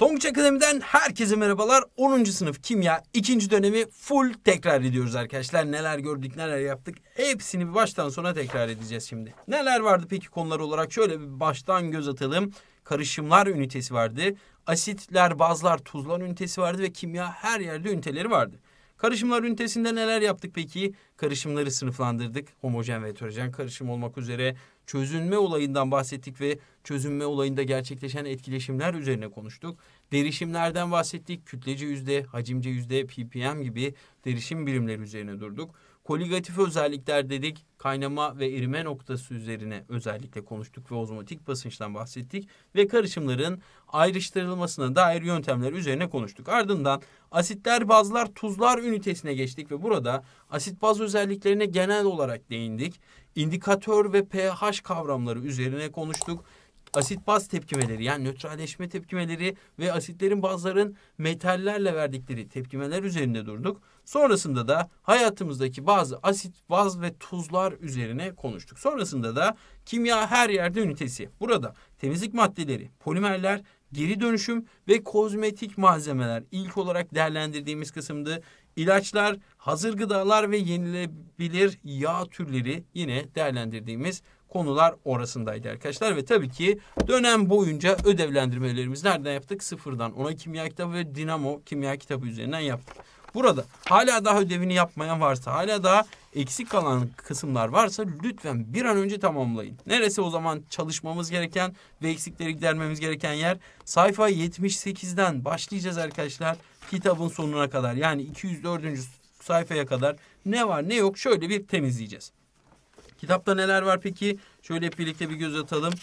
Tonguç Akademi'den herkese merhabalar. 10. sınıf kimya 2. dönemi full tekrar ediyoruz arkadaşlar. Neler gördük, neler yaptık hepsini bir baştan sona tekrar edeceğiz şimdi. Neler vardı peki konular olarak? Şöyle bir baştan göz atalım. Karışımlar ünitesi vardı. Asitler, bazlar, tuzlar ünitesi vardı ve kimya her yerde üniteleri vardı. Karışımlar ünitesinde neler yaptık peki? Karışımları sınıflandırdık. Homojen ve heterojen karışım olmak üzere çözünme olayından bahsettik ve çözünme olayında gerçekleşen etkileşimler üzerine konuştuk. Derişimlerden bahsettik. Kütlece yüzde, hacimce yüzde, ppm gibi derişim birimleri üzerine durduk. Koligatif özellikler dedik. Kaynama ve erime noktası üzerine özellikle konuştuk ve ozmotik basınçtan bahsettik. Ve karışımların ayrıştırılmasına dair yöntemler üzerine konuştuk. Ardından asitler, bazlar, tuzlar ünitesine geçtik ve burada asit baz özelliklerine genel olarak değindik indikatör ve pH kavramları üzerine konuştuk. Asit baz tepkimeleri yani nötralleşme tepkimeleri ve asitlerin bazların metallerle verdikleri tepkimeler üzerinde durduk. Sonrasında da hayatımızdaki bazı asit, baz ve tuzlar üzerine konuştuk. Sonrasında da kimya her yerde ünitesi. Burada temizlik maddeleri, polimerler, geri dönüşüm ve kozmetik malzemeler ilk olarak değerlendirdiğimiz kısımdı. İlaçlar, hazır gıdalar ve yenilebilir yağ türleri yine değerlendirdiğimiz konular orasındaydı arkadaşlar. Ve tabii ki dönem boyunca ödevlendirmelerimiz nereden yaptık? Sıfırdan. Ona kimya kitabı ve dinamo kimya kitabı üzerinden yaptık. Burada hala daha ödevini yapmayan varsa, hala daha eksik kalan kısımlar varsa lütfen bir an önce tamamlayın. Neresi o zaman çalışmamız gereken ve eksikleri gidermemiz gereken yer? Sayfa 78'den başlayacağız arkadaşlar kitabın sonuna kadar yani 204. sayfaya kadar ne var ne yok şöyle bir temizleyeceğiz. Kitapta neler var peki? Şöyle hep birlikte bir göz atalım.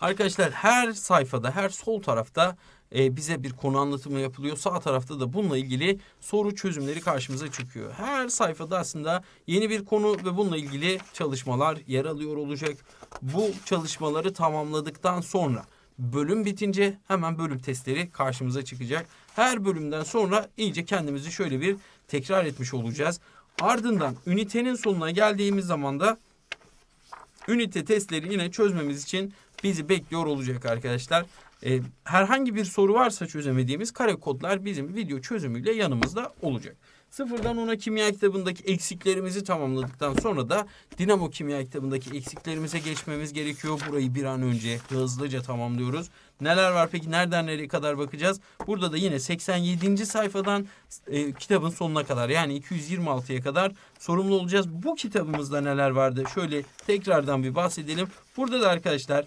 Arkadaşlar her sayfada, her sol tarafta e, bize bir konu anlatımı yapılıyor. Sağ tarafta da bununla ilgili soru çözümleri karşımıza çıkıyor. Her sayfada aslında yeni bir konu ve bununla ilgili çalışmalar yer alıyor olacak. Bu çalışmaları tamamladıktan sonra bölüm bitince hemen bölüm testleri karşımıza çıkacak. Her bölümden sonra iyice kendimizi şöyle bir tekrar etmiş olacağız. Ardından ünitenin sonuna geldiğimiz zaman da ünite testleri yine çözmemiz için bizi bekliyor olacak arkadaşlar. E, herhangi bir soru varsa çözemediğimiz kare kodlar bizim video çözümüyle yanımızda olacak. Sıfırdan ona kimya kitabındaki eksiklerimizi tamamladıktan sonra da dinamo kimya kitabındaki eksiklerimize geçmemiz gerekiyor. Burayı bir an önce hızlıca tamamlıyoruz. Neler var peki nereden nereye kadar bakacağız? Burada da yine 87. sayfadan e, kitabın sonuna kadar yani 226'ya kadar sorumlu olacağız. Bu kitabımızda neler vardı? Şöyle tekrardan bir bahsedelim. Burada da arkadaşlar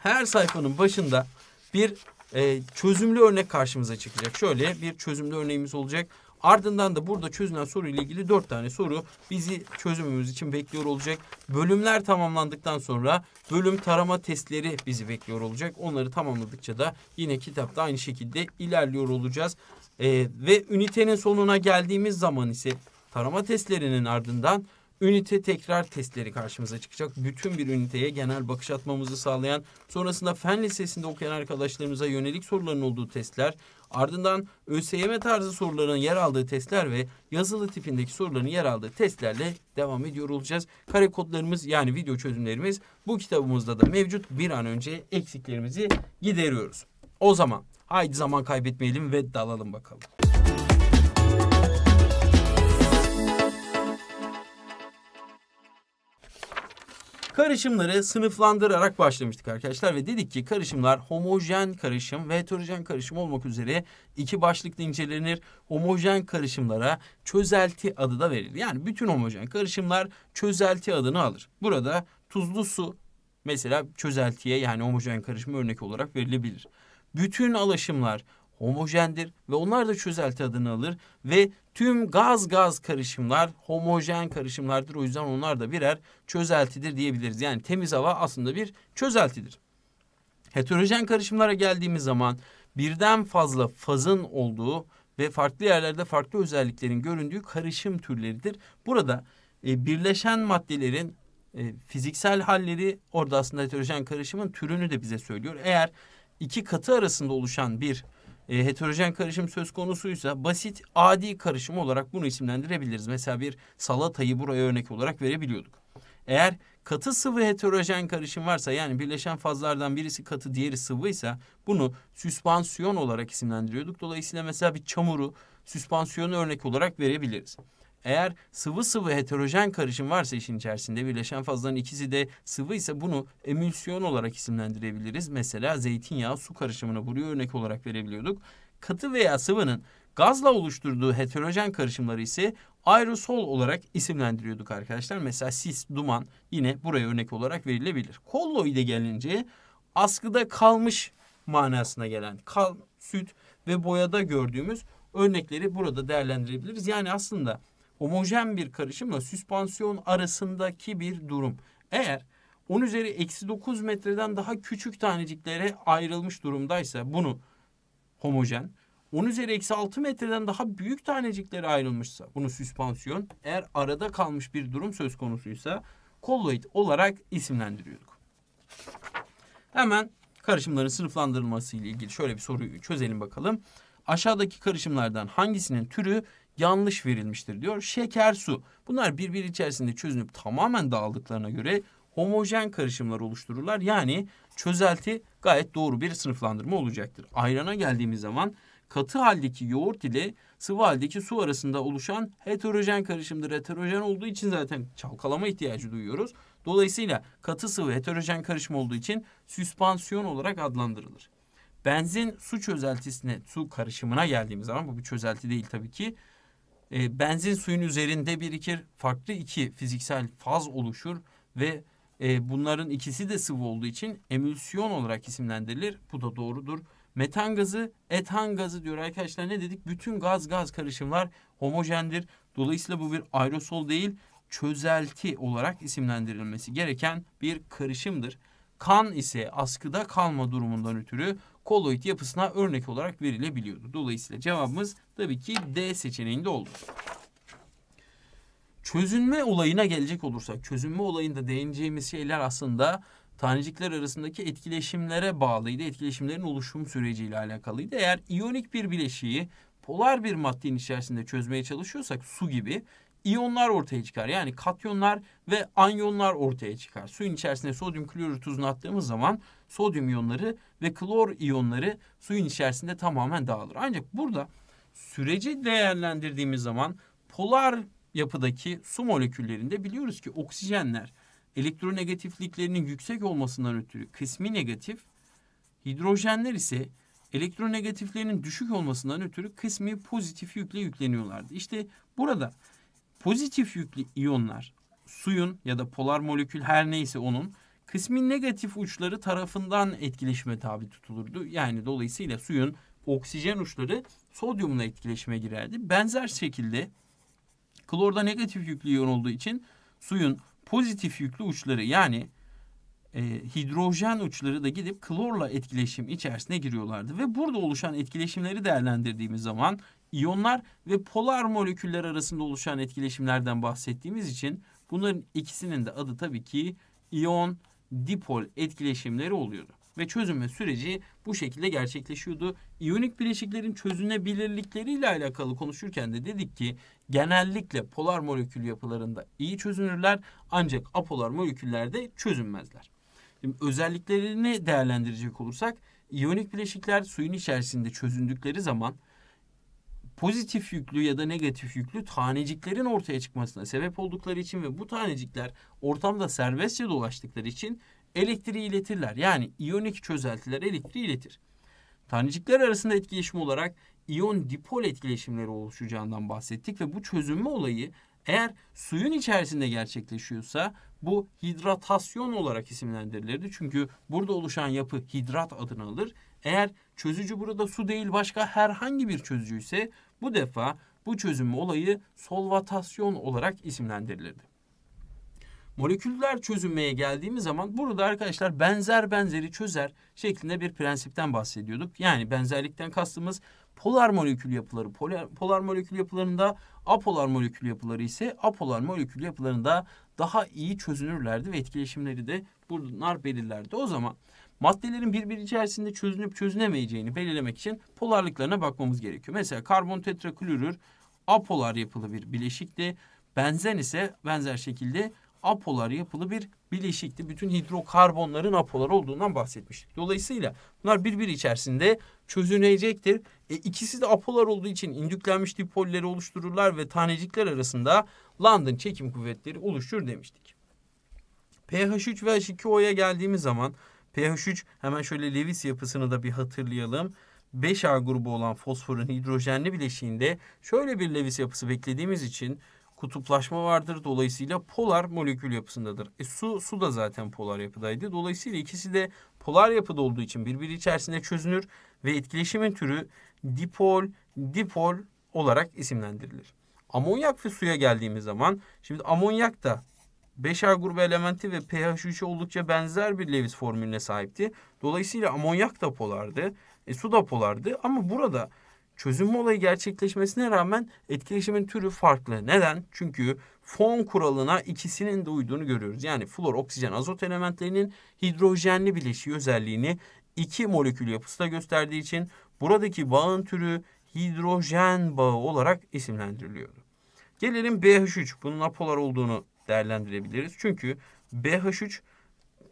her sayfanın başında bir e, çözümlü örnek karşımıza çıkacak. Şöyle bir çözümlü örneğimiz olacak. Ardından da burada çözülen soru ile ilgili dört tane soru bizi çözümümüz için bekliyor olacak. Bölümler tamamlandıktan sonra bölüm tarama testleri bizi bekliyor olacak. Onları tamamladıkça da yine kitapta aynı şekilde ilerliyor olacağız. Ee, ve ünitenin sonuna geldiğimiz zaman ise tarama testlerinin ardından ünite tekrar testleri karşımıza çıkacak. Bütün bir üniteye genel bakış atmamızı sağlayan, sonrasında fen lisesinde okuyan arkadaşlarımıza yönelik soruların olduğu testler, ardından ÖSYM tarzı soruların yer aldığı testler ve yazılı tipindeki soruların yer aldığı testlerle devam ediyor olacağız. Kare kodlarımız yani video çözümlerimiz bu kitabımızda da mevcut. Bir an önce eksiklerimizi gideriyoruz. O zaman haydi zaman kaybetmeyelim ve dalalım bakalım. Karışımları sınıflandırarak başlamıştık arkadaşlar ve dedik ki karışımlar homojen karışım ve heterojen karışım olmak üzere iki başlıkta incelenir. Homojen karışımlara çözelti adı da verilir. Yani bütün homojen karışımlar çözelti adını alır. Burada tuzlu su mesela çözeltiye yani homojen karışım örnek olarak verilebilir. Bütün alaşımlar homojendir ve onlar da çözelti adını alır ve Tüm gaz gaz karışımlar homojen karışımlardır. O yüzden onlar da birer çözeltidir diyebiliriz. Yani temiz hava aslında bir çözeltidir. Heterojen karışımlara geldiğimiz zaman birden fazla fazın olduğu ve farklı yerlerde farklı özelliklerin göründüğü karışım türleridir. Burada e, birleşen maddelerin e, fiziksel halleri orada aslında heterojen karışımın türünü de bize söylüyor. Eğer iki katı arasında oluşan bir e, heterojen karışım söz konusuysa basit adi karışım olarak bunu isimlendirebiliriz. Mesela bir salatayı buraya örnek olarak verebiliyorduk. Eğer katı sıvı heterojen karışım varsa yani birleşen fazlardan birisi katı diğeri sıvıysa bunu süspansiyon olarak isimlendiriyorduk. Dolayısıyla mesela bir çamuru süspansiyonu örnek olarak verebiliriz. Eğer sıvı sıvı heterojen karışım varsa işin içerisinde birleşen fazların ikisi de sıvı ise bunu emülsiyon olarak isimlendirebiliriz. Mesela zeytinyağı su karışımını buraya örnek olarak verebiliyorduk. Katı veya sıvının gazla oluşturduğu heterojen karışımları ise aerosol olarak isimlendiriyorduk arkadaşlar. Mesela sis, duman yine buraya örnek olarak verilebilir. Kolloide gelince askıda kalmış manasına gelen kal, süt ve boyada gördüğümüz örnekleri burada değerlendirebiliriz. Yani aslında homojen bir karışımla süspansiyon arasındaki bir durum. Eğer 10 üzeri eksi 9 metreden daha küçük taneciklere ayrılmış durumdaysa bunu homojen, 10 üzeri eksi 6 metreden daha büyük taneciklere ayrılmışsa bunu süspansiyon, eğer arada kalmış bir durum söz konusuysa kolloid olarak isimlendiriyorduk. Hemen karışımların sınıflandırılması ile ilgili şöyle bir soruyu çözelim bakalım. Aşağıdaki karışımlardan hangisinin türü yanlış verilmiştir diyor. Şeker su. Bunlar birbiri içerisinde çözünüp tamamen dağıldıklarına göre homojen karışımlar oluştururlar. Yani çözelti gayet doğru bir sınıflandırma olacaktır. Ayrana geldiğimiz zaman katı haldeki yoğurt ile sıvı haldeki su arasında oluşan heterojen karışımdır. Heterojen olduğu için zaten çalkalama ihtiyacı duyuyoruz. Dolayısıyla katı sıvı heterojen karışım olduğu için süspansiyon olarak adlandırılır. Benzin su çözeltisine, su karışımına geldiğimiz zaman bu bir çözelti değil tabii ki. E, benzin suyun üzerinde birikir. Farklı iki fiziksel faz oluşur ve e, bunların ikisi de sıvı olduğu için emülsiyon olarak isimlendirilir. Bu da doğrudur. Metan gazı, etan gazı diyor arkadaşlar. Ne dedik? Bütün gaz gaz karışımlar homojendir. Dolayısıyla bu bir aerosol değil, çözelti olarak isimlendirilmesi gereken bir karışımdır. Kan ise askıda kalma durumundan ötürü koloid yapısına örnek olarak verilebiliyordu. Dolayısıyla cevabımız tabii ki D seçeneğinde oldu. Çözünme olayına gelecek olursak, çözünme olayında değineceğimiz şeyler aslında tanecikler arasındaki etkileşimlere bağlıydı. Etkileşimlerin oluşum süreciyle alakalıydı. Eğer iyonik bir bileşiği polar bir maddenin içerisinde çözmeye çalışıyorsak su gibi iyonlar ortaya çıkar. Yani katyonlar ve anyonlar ortaya çıkar. Suyun içerisine sodyum klorür tuzunu attığımız zaman sodyum iyonları ve klor iyonları suyun içerisinde tamamen dağılır. Ancak burada süreci değerlendirdiğimiz zaman polar yapıdaki su moleküllerinde biliyoruz ki oksijenler elektronegatifliklerinin yüksek olmasından ötürü kısmi negatif, hidrojenler ise elektronegatiflerinin düşük olmasından ötürü kısmi pozitif yükle yükleniyorlardı. İşte burada Pozitif yüklü iyonlar suyun ya da polar molekül her neyse onun kısmi negatif uçları tarafından etkileşime tabi tutulurdu. Yani dolayısıyla suyun oksijen uçları sodyumla etkileşime girerdi. Benzer şekilde klorda negatif yüklü iyon olduğu için suyun pozitif yüklü uçları yani e, hidrojen uçları da gidip klorla etkileşim içerisine giriyorlardı. Ve burada oluşan etkileşimleri değerlendirdiğimiz zaman iyonlar ve polar moleküller arasında oluşan etkileşimlerden bahsettiğimiz için bunların ikisinin de adı tabii ki iyon dipol etkileşimleri oluyordu. Ve çözünme süreci bu şekilde gerçekleşiyordu. İyonik bileşiklerin çözünebilirlikleriyle alakalı konuşurken de dedik ki genellikle polar molekül yapılarında iyi çözünürler ancak apolar moleküllerde çözünmezler özelliklerini değerlendirecek olursak iyonik bileşikler suyun içerisinde çözündükleri zaman pozitif yüklü ya da negatif yüklü taneciklerin ortaya çıkmasına sebep oldukları için ve bu tanecikler ortamda serbestçe dolaştıkları için elektriği iletirler. Yani iyonik çözeltiler elektriği iletir. Tanecikler arasında etkileşim olarak iyon dipol etkileşimleri oluşacağından bahsettik ve bu çözünme olayı eğer suyun içerisinde gerçekleşiyorsa bu hidratasyon olarak isimlendirilirdi. Çünkü burada oluşan yapı hidrat adını alır. Eğer çözücü burada su değil başka herhangi bir çözücü ise bu defa bu çözüm olayı solvatasyon olarak isimlendirilirdi. Moleküller çözünmeye geldiğimiz zaman burada arkadaşlar benzer benzeri çözer şeklinde bir prensipten bahsediyorduk. Yani benzerlikten kastımız polar molekül yapıları. Polar, polar molekül yapılarında apolar molekül yapıları ise apolar molekül yapılarında daha iyi çözünürlerdi ve etkileşimleri de bunlar belirlerdi. O zaman maddelerin birbiri içerisinde çözünüp çözünemeyeceğini belirlemek için polarlıklarına bakmamız gerekiyor. Mesela karbon tetraklorür apolar yapılı bir bileşikti. Benzen ise benzer şekilde apolar yapılı bir bileşikti. Bütün hidrokarbonların apolar olduğundan bahsetmiştik. Dolayısıyla bunlar birbiri içerisinde çözünecektir. E, ikisi de apolar olduğu için indüklenmiş dipolleri oluştururlar ve tanecikler arasında London çekim kuvvetleri oluşur demiştik. pH3 ve H2O'ya geldiğimiz zaman pH3 hemen şöyle Lewis yapısını da bir hatırlayalım. 5A grubu olan fosforun hidrojenli bileşiğinde şöyle bir Lewis yapısı beklediğimiz için kutuplaşma vardır. Dolayısıyla polar molekül yapısındadır. E, su, su da zaten polar yapıdaydı. Dolayısıyla ikisi de polar yapıda olduğu için birbiri içerisinde çözünür ve etkileşimin türü dipol, dipol olarak isimlendirilir. Amonyak ve suya geldiğimiz zaman şimdi amonyak da beşer grubu elementi ve pH 3'e oldukça benzer bir Lewis formülüne sahipti. Dolayısıyla amonyak da polardı, e, su da polardı ama burada çözünme olayı gerçekleşmesine rağmen etkileşimin türü farklı. Neden? Çünkü fon kuralına ikisinin de uyduğunu görüyoruz. Yani flor, oksijen, azot elementlerinin hidrojenli bileşiği özelliğini iki molekül yapısı da gösterdiği için buradaki bağın türü hidrojen bağı olarak isimlendiriliyordu. Gelelim BH3. Bunun apolar olduğunu değerlendirebiliriz. Çünkü BH3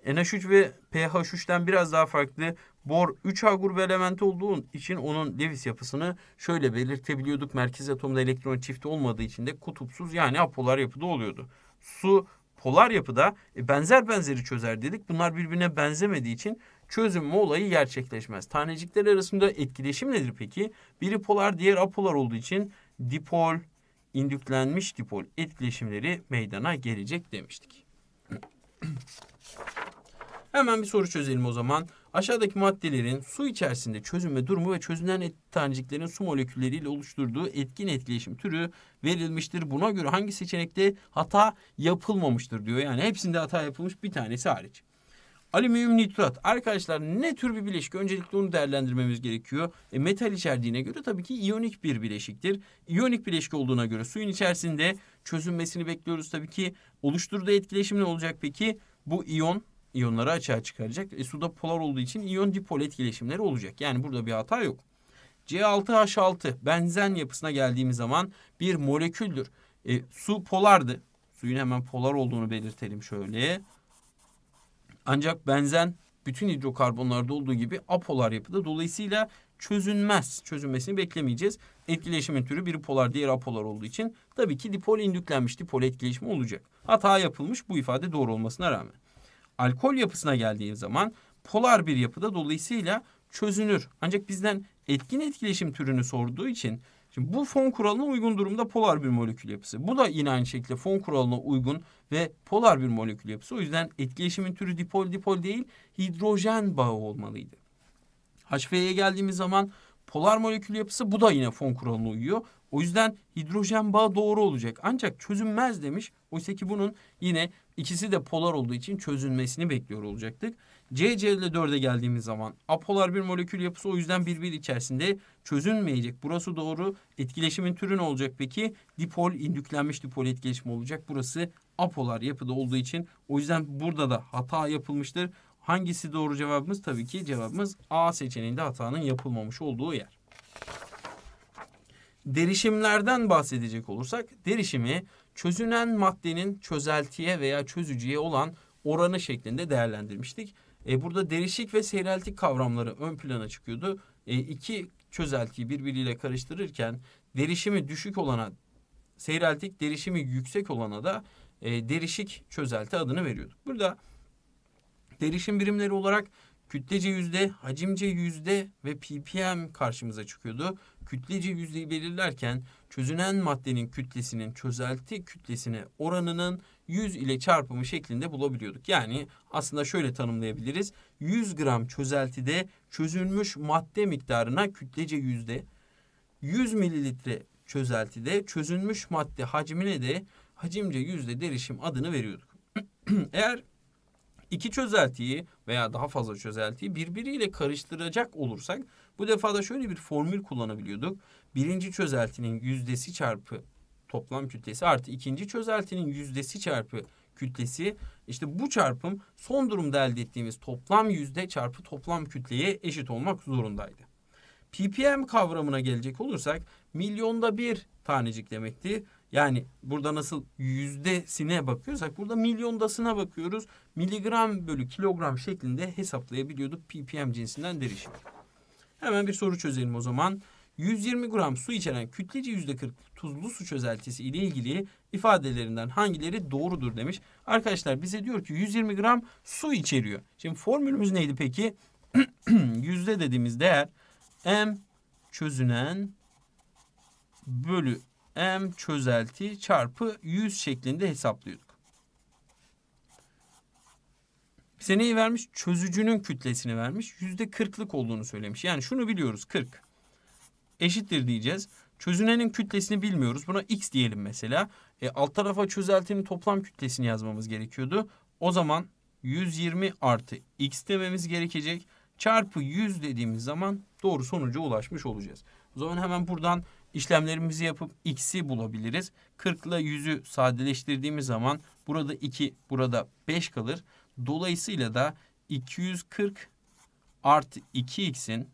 NH3 ve PH3'ten biraz daha farklı bor 3A grubu elementi olduğu için onun Lewis yapısını şöyle belirtebiliyorduk. Merkez atomda elektron çifti olmadığı için de kutupsuz yani apolar yapıda oluyordu. Su polar yapıda e, benzer benzeri çözer dedik. Bunlar birbirine benzemediği için çözünme olayı gerçekleşmez. Tanecikler arasında etkileşim nedir peki? Biri polar diğer apolar olduğu için dipol, indüklenmiş dipol etkileşimleri meydana gelecek demiştik. Hemen bir soru çözelim o zaman. Aşağıdaki maddelerin su içerisinde çözünme durumu ve çözünen taneciklerin su molekülleriyle oluşturduğu etkin etkileşim türü verilmiştir. Buna göre hangi seçenekte hata yapılmamıştır diyor. Yani hepsinde hata yapılmış bir tanesi hariç. Alüminyum nitrat. Arkadaşlar ne tür bir bileşik? Öncelikle onu değerlendirmemiz gerekiyor. E, metal içerdiğine göre tabii ki iyonik bir bileşiktir. İyonik bileşik olduğuna göre suyun içerisinde çözünmesini bekliyoruz tabii ki. Oluşturduğu etkileşim ne olacak peki? Bu iyon iyonları açığa çıkaracak. E, suda polar olduğu için iyon dipol etkileşimleri olacak. Yani burada bir hata yok. C6H6 benzen yapısına geldiğimiz zaman bir moleküldür. E, su polardı. Suyun hemen polar olduğunu belirtelim şöyle. Ancak benzen bütün hidrokarbonlarda olduğu gibi apolar yapıda. Dolayısıyla çözünmez. Çözünmesini beklemeyeceğiz. Etkileşimin türü biri polar diğer apolar olduğu için tabii ki dipol indüklenmiş dipol etkileşimi olacak. Hata yapılmış bu ifade doğru olmasına rağmen. Alkol yapısına geldiği zaman polar bir yapıda dolayısıyla çözünür. Ancak bizden etkin etkileşim türünü sorduğu için Şimdi bu fon kuralına uygun durumda polar bir molekül yapısı. Bu da yine aynı şekilde fon kuralına uygun ve polar bir molekül yapısı. O yüzden etkileşimin türü dipol dipol değil hidrojen bağı olmalıydı. HF'ye geldiğimiz zaman polar molekül yapısı bu da yine fon kuralına uyuyor. O yüzden hidrojen bağı doğru olacak. Ancak çözünmez demiş. Oysa ki bunun yine ikisi de polar olduğu için çözünmesini bekliyor olacaktık ile 4'e geldiğimiz zaman apolar bir molekül yapısı o yüzden birbiri içerisinde çözünmeyecek. Burası doğru etkileşimin türü ne olacak peki? Dipol, indüklenmiş dipol etkileşimi olacak. Burası apolar yapıda olduğu için o yüzden burada da hata yapılmıştır. Hangisi doğru cevabımız? Tabii ki cevabımız A seçeneğinde hatanın yapılmamış olduğu yer. Derişimlerden bahsedecek olursak derişimi çözünen maddenin çözeltiye veya çözücüye olan oranı şeklinde değerlendirmiştik. E, burada derişik ve seyreltik kavramları ön plana çıkıyordu. E, iki çözeltiyi birbiriyle karıştırırken derişimi düşük olana seyreltik, derişimi yüksek olana da e, derişik çözelti adını veriyorduk. Burada derişim birimleri olarak kütlece yüzde, hacimce yüzde ve ppm karşımıza çıkıyordu. Kütlece yüzdeyi belirlerken çözünen maddenin kütlesinin çözelti kütlesine oranının 100 ile çarpımı şeklinde bulabiliyorduk. Yani aslında şöyle tanımlayabiliriz. 100 gram çözeltide çözülmüş madde miktarına kütlece yüzde, 100 mililitre çözeltide çözülmüş madde hacmine de hacimce yüzde derişim adını veriyorduk. Eğer iki çözeltiyi veya daha fazla çözeltiyi birbiriyle karıştıracak olursak bu defa da şöyle bir formül kullanabiliyorduk. Birinci çözeltinin yüzdesi çarpı toplam kütlesi artı ikinci çözeltinin yüzdesi çarpı kütlesi işte bu çarpım son durumda elde ettiğimiz toplam yüzde çarpı toplam kütleye eşit olmak zorundaydı. PPM kavramına gelecek olursak milyonda bir tanecik demekti. Yani burada nasıl yüzdesine bakıyorsak burada milyondasına bakıyoruz. Miligram bölü kilogram şeklinde hesaplayabiliyorduk PPM cinsinden derişim. Hemen bir soru çözelim o zaman. 120 gram su içeren kütlece %40 tuzlu su çözeltisi ile ilgili ifadelerinden hangileri doğrudur demiş. Arkadaşlar bize diyor ki 120 gram su içeriyor. Şimdi formülümüz neydi peki? Yüzde dediğimiz değer M çözünen bölü M çözelti çarpı 100 şeklinde hesaplıyoruz. Bize neyi vermiş? Çözücünün kütlesini vermiş. Yüzde kırklık olduğunu söylemiş. Yani şunu biliyoruz 40 eşittir diyeceğiz. Çözünenin kütlesini bilmiyoruz. Buna x diyelim mesela. E, alt tarafa çözeltinin toplam kütlesini yazmamız gerekiyordu. O zaman 120 artı x dememiz gerekecek. Çarpı 100 dediğimiz zaman doğru sonuca ulaşmış olacağız. O zaman hemen buradan işlemlerimizi yapıp x'i bulabiliriz. 40 ile 100'ü sadeleştirdiğimiz zaman burada 2, burada 5 kalır. Dolayısıyla da 240 artı 2x'in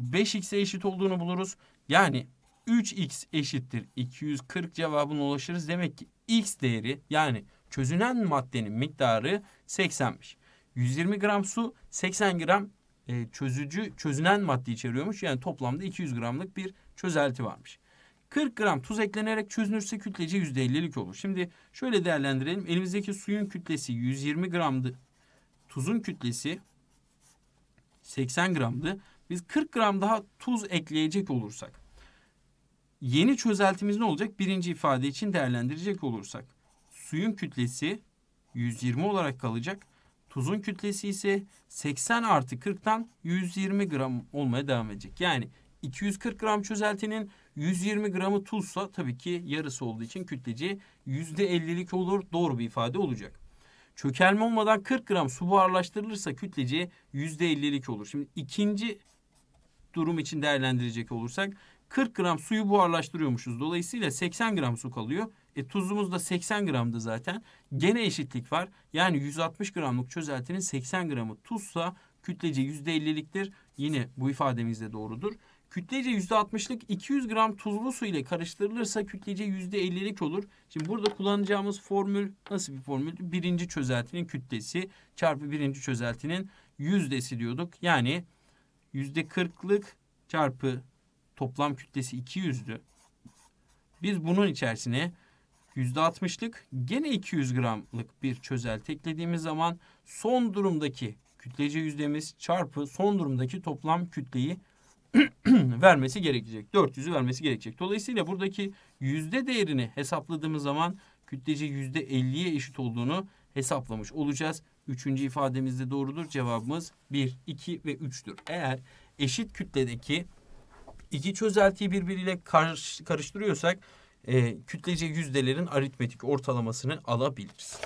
5x'e eşit olduğunu buluruz. Yani 3x eşittir 240 cevabına ulaşırız. Demek ki x değeri yani çözünen maddenin miktarı 80'miş. 120 gram su 80 gram e, çözücü çözünen madde içeriyormuş. Yani toplamda 200 gramlık bir çözelti varmış. 40 gram tuz eklenerek çözünürse kütlece %50'lik olur. Şimdi şöyle değerlendirelim. Elimizdeki suyun kütlesi 120 gramdı. Tuzun kütlesi 80 gramdı. Biz 40 gram daha tuz ekleyecek olursak. Yeni çözeltimiz ne olacak? Birinci ifade için değerlendirecek olursak. Suyun kütlesi 120 olarak kalacak. Tuzun kütlesi ise 80 artı 40'tan 120 gram olmaya devam edecek. Yani 240 gram çözeltinin 120 gramı tuzsa tabii ki yarısı olduğu için kütleci %50'lik olur. Doğru bir ifade olacak. Çökelme olmadan 40 gram su buharlaştırılırsa kütleci %50'lik olur. Şimdi ikinci durum için değerlendirecek olursak 40 gram suyu buharlaştırıyormuşuz. Dolayısıyla 80 gram su kalıyor. E tuzumuz da 80 gramdı zaten. Gene eşitlik var. Yani 160 gramlık çözeltinin 80 gramı tuzsa kütlece %50'liktir. Yine bu ifademiz de doğrudur. Kütlece %60'lık 200 gram tuzlu su ile karıştırılırsa kütlece %50'lik olur. Şimdi burada kullanacağımız formül nasıl bir formül? Birinci çözeltinin kütlesi çarpı birinci çözeltinin yüzdesi diyorduk. Yani %40'lık çarpı toplam kütlesi 200'dü. Biz bunun içerisine %60'lık gene 200 gramlık bir çözelti eklediğimiz zaman son durumdaki kütlece yüzdemiz çarpı son durumdaki toplam kütleyi vermesi gerekecek. 400'ü vermesi gerekecek. Dolayısıyla buradaki yüzde değerini hesapladığımız zaman kütlece yüzde 50'ye eşit olduğunu hesaplamış olacağız. Üçüncü ifademiz de doğrudur. Cevabımız 1, 2 ve 3'tür. Eğer eşit kütledeki iki çözeltiyi birbiriyle karış, karıştırıyorsak e, kütlece yüzdelerin aritmetik ortalamasını alabiliriz.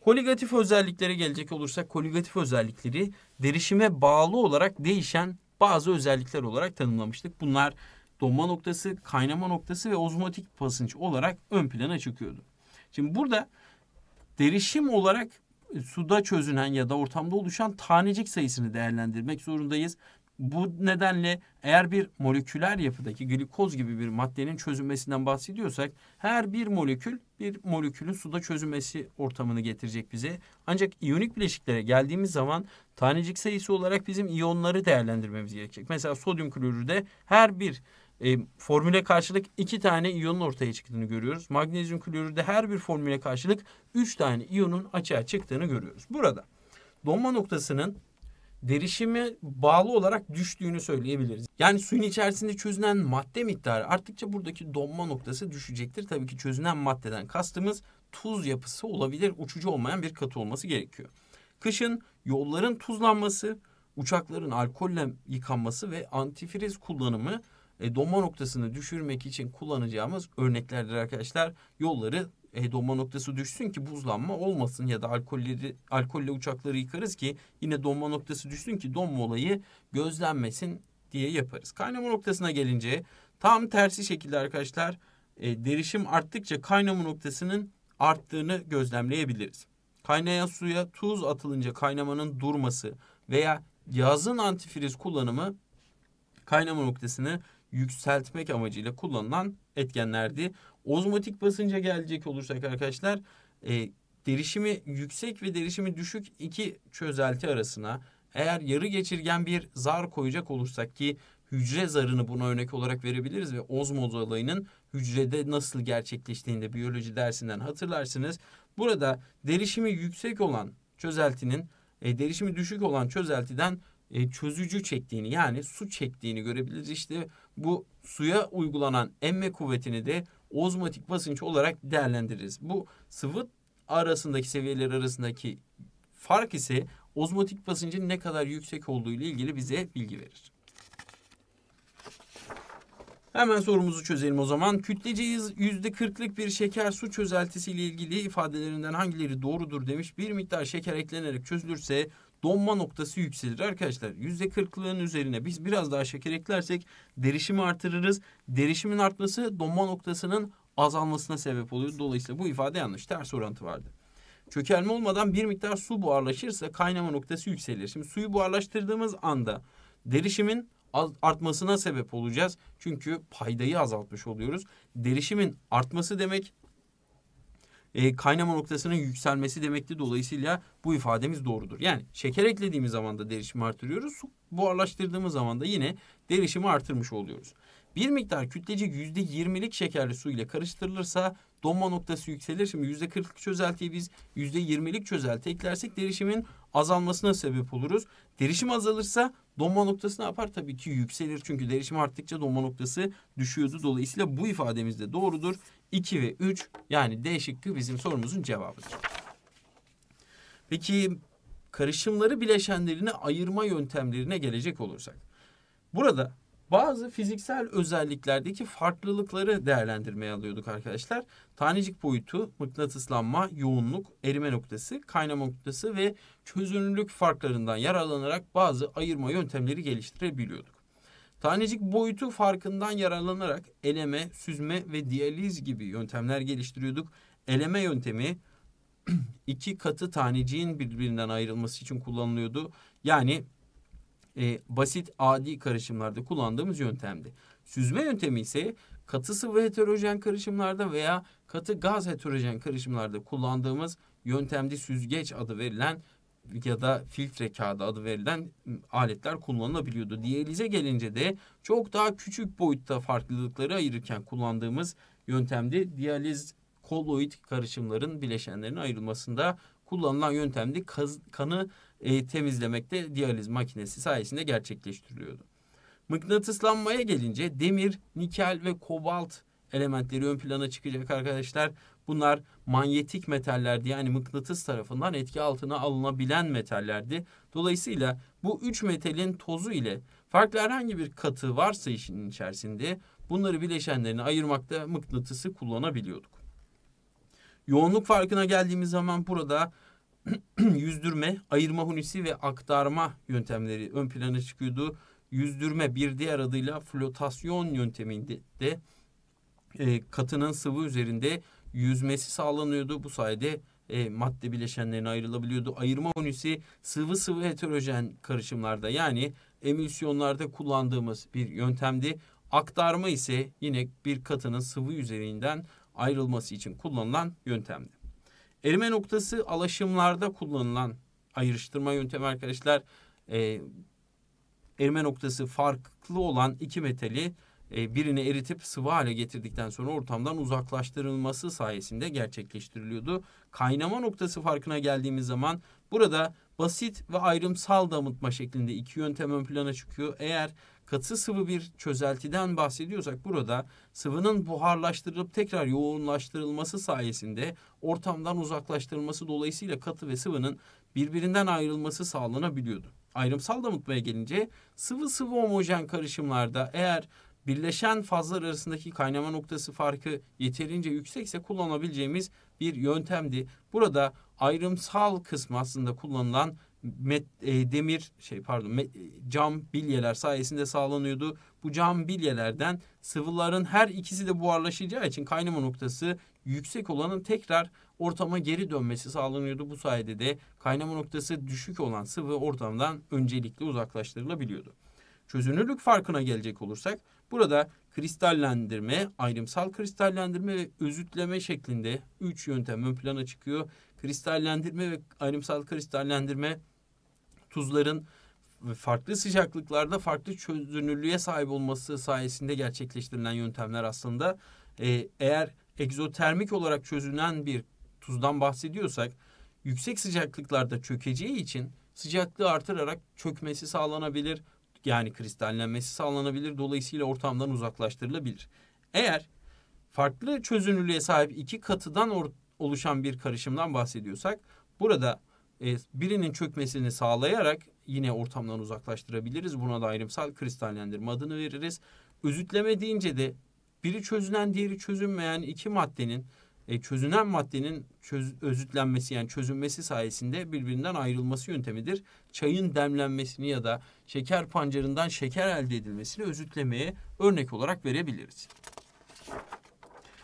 Koligatif özelliklere gelecek olursak koligatif özellikleri derişime bağlı olarak değişen bazı özellikler olarak tanımlamıştık. Bunlar donma noktası, kaynama noktası ve ozmotik basınç olarak ön plana çıkıyordu. Şimdi burada derişim olarak suda çözünen ya da ortamda oluşan tanecik sayısını değerlendirmek zorundayız. Bu nedenle eğer bir moleküler yapıdaki glikoz gibi bir maddenin çözünmesinden bahsediyorsak her bir molekül bir molekülün suda çözünmesi ortamını getirecek bize. Ancak iyonik bileşiklere geldiğimiz zaman tanecik sayısı olarak bizim iyonları değerlendirmemiz gerekecek. Mesela sodyum klorürde her bir e, formüle karşılık iki tane iyonun ortaya çıktığını görüyoruz. Magnezyum klorürde her bir formüle karşılık üç tane iyonun açığa çıktığını görüyoruz. Burada donma noktasının derişimi bağlı olarak düştüğünü söyleyebiliriz. Yani suyun içerisinde çözünen madde miktarı arttıkça buradaki donma noktası düşecektir. Tabii ki çözünen maddeden kastımız tuz yapısı olabilir. Uçucu olmayan bir katı olması gerekiyor. Kışın yolların tuzlanması, uçakların alkolle yıkanması ve antifriz kullanımı e, donma noktasını düşürmek için kullanacağımız örneklerdir arkadaşlar. Yolları e, donma noktası düşsün ki buzlanma olmasın ya da alkolleri alkolle uçakları yıkarız ki yine donma noktası düşsün ki donma olayı gözlenmesin diye yaparız. Kaynama noktasına gelince tam tersi şekilde arkadaşlar e, derişim arttıkça kaynama noktasının arttığını gözlemleyebiliriz. Kaynayan suya tuz atılınca kaynamanın durması veya yazın antifriz kullanımı kaynama noktasını yükseltmek amacıyla kullanılan etkenlerdi. Ozmotik basınca gelecek olursak arkadaşlar e, derişimi yüksek ve derişimi düşük iki çözelti arasına eğer yarı geçirgen bir zar koyacak olursak ki hücre zarını buna örnek olarak verebiliriz ve ozmoz alayının hücrede nasıl gerçekleştiğini de biyoloji dersinden hatırlarsınız. Burada derişimi yüksek olan çözeltinin e, derişimi düşük olan çözeltiden e, çözücü çektiğini yani su çektiğini görebiliriz. İşte bu suya uygulanan emme kuvvetini de ozmotik basınç olarak değerlendiririz. Bu sıvı arasındaki seviyeler arasındaki fark ise ozmotik basıncın ne kadar yüksek olduğu ile ilgili bize bilgi verir. Hemen sorumuzu çözelim o zaman. Kütlece %40'lık bir şeker su çözeltisi ile ilgili ifadelerinden hangileri doğrudur demiş. Bir miktar şeker eklenerek çözülürse donma noktası yükselir arkadaşlar. Yüzde kırklığın üzerine biz biraz daha şeker eklersek derişimi artırırız. Derişimin artması donma noktasının azalmasına sebep oluyor. Dolayısıyla bu ifade yanlış. Ters orantı vardı. Çökelme olmadan bir miktar su buharlaşırsa kaynama noktası yükselir. Şimdi suyu buharlaştırdığımız anda derişimin artmasına sebep olacağız. Çünkü paydayı azaltmış oluyoruz. Derişimin artması demek e, kaynama noktasının yükselmesi demekti. Dolayısıyla bu ifademiz doğrudur. Yani şeker eklediğimiz zaman da derişimi artırıyoruz. Su buharlaştırdığımız zaman da yine derişimi artırmış oluyoruz. Bir miktar kütleci %20'lik şekerli su ile karıştırılırsa donma noktası yükselir. Şimdi %40'lık çözeltiyi biz %20'lik çözelti eklersek derişimin azalmasına sebep oluruz. Derişim azalırsa donma noktası ne yapar? Tabii ki yükselir. Çünkü derişim arttıkça donma noktası düşüyordu. Dolayısıyla bu ifademiz de doğrudur. 2 ve 3 yani D şıkkı bizim sorumuzun cevabıdır. Peki karışımları bileşenlerine ayırma yöntemlerine gelecek olursak. Burada bazı fiziksel özelliklerdeki farklılıkları değerlendirmeye alıyorduk arkadaşlar. Tanecik boyutu, mıknatıslanma, yoğunluk, erime noktası, kaynama noktası ve çözünürlük farklarından yararlanarak bazı ayırma yöntemleri geliştirebiliyorduk. Tanecik boyutu farkından yararlanarak eleme, süzme ve diyaliz gibi yöntemler geliştiriyorduk. Eleme yöntemi iki katı taneciğin birbirinden ayrılması için kullanılıyordu. Yani e, basit adi karışımlarda kullandığımız yöntemdi. Süzme yöntemi ise katı sıvı heterojen karışımlarda veya katı gaz heterojen karışımlarda kullandığımız yöntemdi. süzgeç adı verilen ya da filtre kağıdı adı verilen aletler kullanılabiliyordu. Diyalize gelince de çok daha küçük boyutta farklılıkları ayırırken kullandığımız yöntemdi. Diyaliz kolloid karışımların bileşenlerinin ayrılmasında kullanılan yöntemde kanı e, temizlemekte diyaliz makinesi sayesinde gerçekleştiriliyordu. Mıknatıslanmaya gelince demir, nikel ve kobalt elementleri ön plana çıkacak arkadaşlar. Bunlar manyetik metallerdi yani mıknatıs tarafından etki altına alınabilen metallerdi. Dolayısıyla bu üç metalin tozu ile farklı herhangi bir katı varsa işin içerisinde bunları bileşenlerini ayırmakta mıknatısı kullanabiliyorduk. Yoğunluk farkına geldiğimiz zaman burada yüzdürme, ayırma hunisi ve aktarma yöntemleri ön plana çıkıyordu. Yüzdürme bir diğer adıyla flotasyon yönteminde de e, katının sıvı üzerinde yüzmesi sağlanıyordu. Bu sayede e, madde bileşenlerine ayrılabiliyordu. Ayırma unisi sıvı sıvı heterojen karışımlarda yani emülsiyonlarda kullandığımız bir yöntemdi. Aktarma ise yine bir katının sıvı üzerinden ayrılması için kullanılan yöntemdi. Erime noktası alaşımlarda kullanılan ayrıştırma yöntemi arkadaşlar. E, erime noktası farklı olan iki metali e, birini eritip sıvı hale getirdikten sonra ortamdan uzaklaştırılması sayesinde gerçekleştiriliyordu. Kaynama noktası farkına geldiğimiz zaman burada basit ve ayrımsal damıtma şeklinde iki yöntem ön plana çıkıyor. Eğer katı sıvı bir çözeltiden bahsediyorsak burada sıvının buharlaştırılıp tekrar yoğunlaştırılması sayesinde ortamdan uzaklaştırılması dolayısıyla katı ve sıvının birbirinden ayrılması sağlanabiliyordu. Ayrımsal damıtmaya gelince sıvı sıvı homojen karışımlarda eğer birleşen fazlar arasındaki kaynama noktası farkı yeterince yüksekse kullanabileceğimiz bir yöntemdi. Burada ayrımsal kısmı aslında kullanılan met, e, demir şey pardon met, e, cam bilyeler sayesinde sağlanıyordu. Bu cam bilyelerden sıvıların her ikisi de buharlaşacağı için kaynama noktası yüksek olanın tekrar ortama geri dönmesi sağlanıyordu. Bu sayede de kaynama noktası düşük olan sıvı ortamdan öncelikle uzaklaştırılabiliyordu. Çözünürlük farkına gelecek olursak Burada kristallendirme, ayrımsal kristallendirme ve özütleme şeklinde üç yöntem ön plana çıkıyor. Kristallendirme ve ayrımsal kristallendirme tuzların farklı sıcaklıklarda farklı çözünürlüğe sahip olması sayesinde gerçekleştirilen yöntemler aslında. Ee, eğer egzotermik olarak çözünen bir tuzdan bahsediyorsak yüksek sıcaklıklarda çökeceği için sıcaklığı artırarak çökmesi sağlanabilir yani kristallenmesi sağlanabilir. Dolayısıyla ortamdan uzaklaştırılabilir. Eğer farklı çözünürlüğe sahip iki katıdan oluşan bir karışımdan bahsediyorsak burada e, birinin çökmesini sağlayarak yine ortamdan uzaklaştırabiliriz. Buna da ayrımsal kristallendirme adını veririz. Özütleme deyince de biri çözünen diğeri çözünmeyen iki maddenin e, çözünen maddenin çöz, özütlenmesi yani çözünmesi sayesinde birbirinden ayrılması yöntemidir. Çayın demlenmesini ya da şeker pancarından şeker elde edilmesini özütlemeye örnek olarak verebiliriz.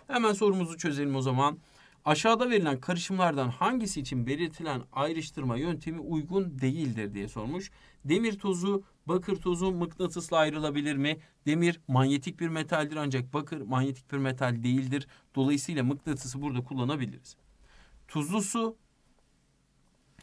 Hemen sorumuzu çözelim o zaman. Aşağıda verilen karışımlardan hangisi için belirtilen ayrıştırma yöntemi uygun değildir diye sormuş. Demir tozu, bakır tozu mıknatısla ayrılabilir mi? Demir manyetik bir metaldir ancak bakır manyetik bir metal değildir. Dolayısıyla mıknatısı burada kullanabiliriz. Tuzlu su